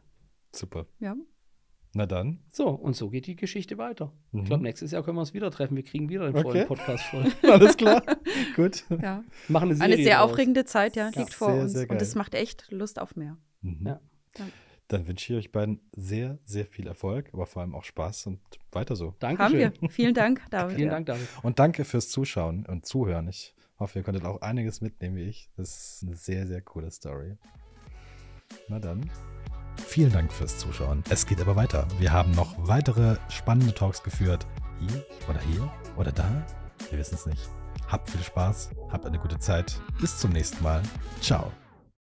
Super. Ja. Na dann. So, und so geht die Geschichte weiter. Mhm. Ich glaube, nächstes Jahr können wir uns wieder treffen. Wir kriegen wieder den okay. vollen Podcast voll. Alles klar. Gut. Ja. Machen eine, eine sehr aufregende Zeit, ja, ja, liegt vor sehr, uns. Sehr und es macht echt Lust auf mehr. Mhm. Ja. Dann wünsche ich euch beiden sehr, sehr viel Erfolg, aber vor allem auch Spaß und weiter so. Danke. Haben wir. Vielen Dank, David. Vielen Dank, David. Und danke fürs Zuschauen und Zuhören. Ich hoffe, ihr konntet auch einiges mitnehmen wie ich. Das ist eine sehr, sehr coole Story. Na dann. Vielen Dank fürs Zuschauen. Es geht aber weiter. Wir haben noch weitere spannende Talks geführt. Hier oder hier oder da. Wir wissen es nicht. Habt viel Spaß, habt eine gute Zeit. Bis zum nächsten Mal. Ciao.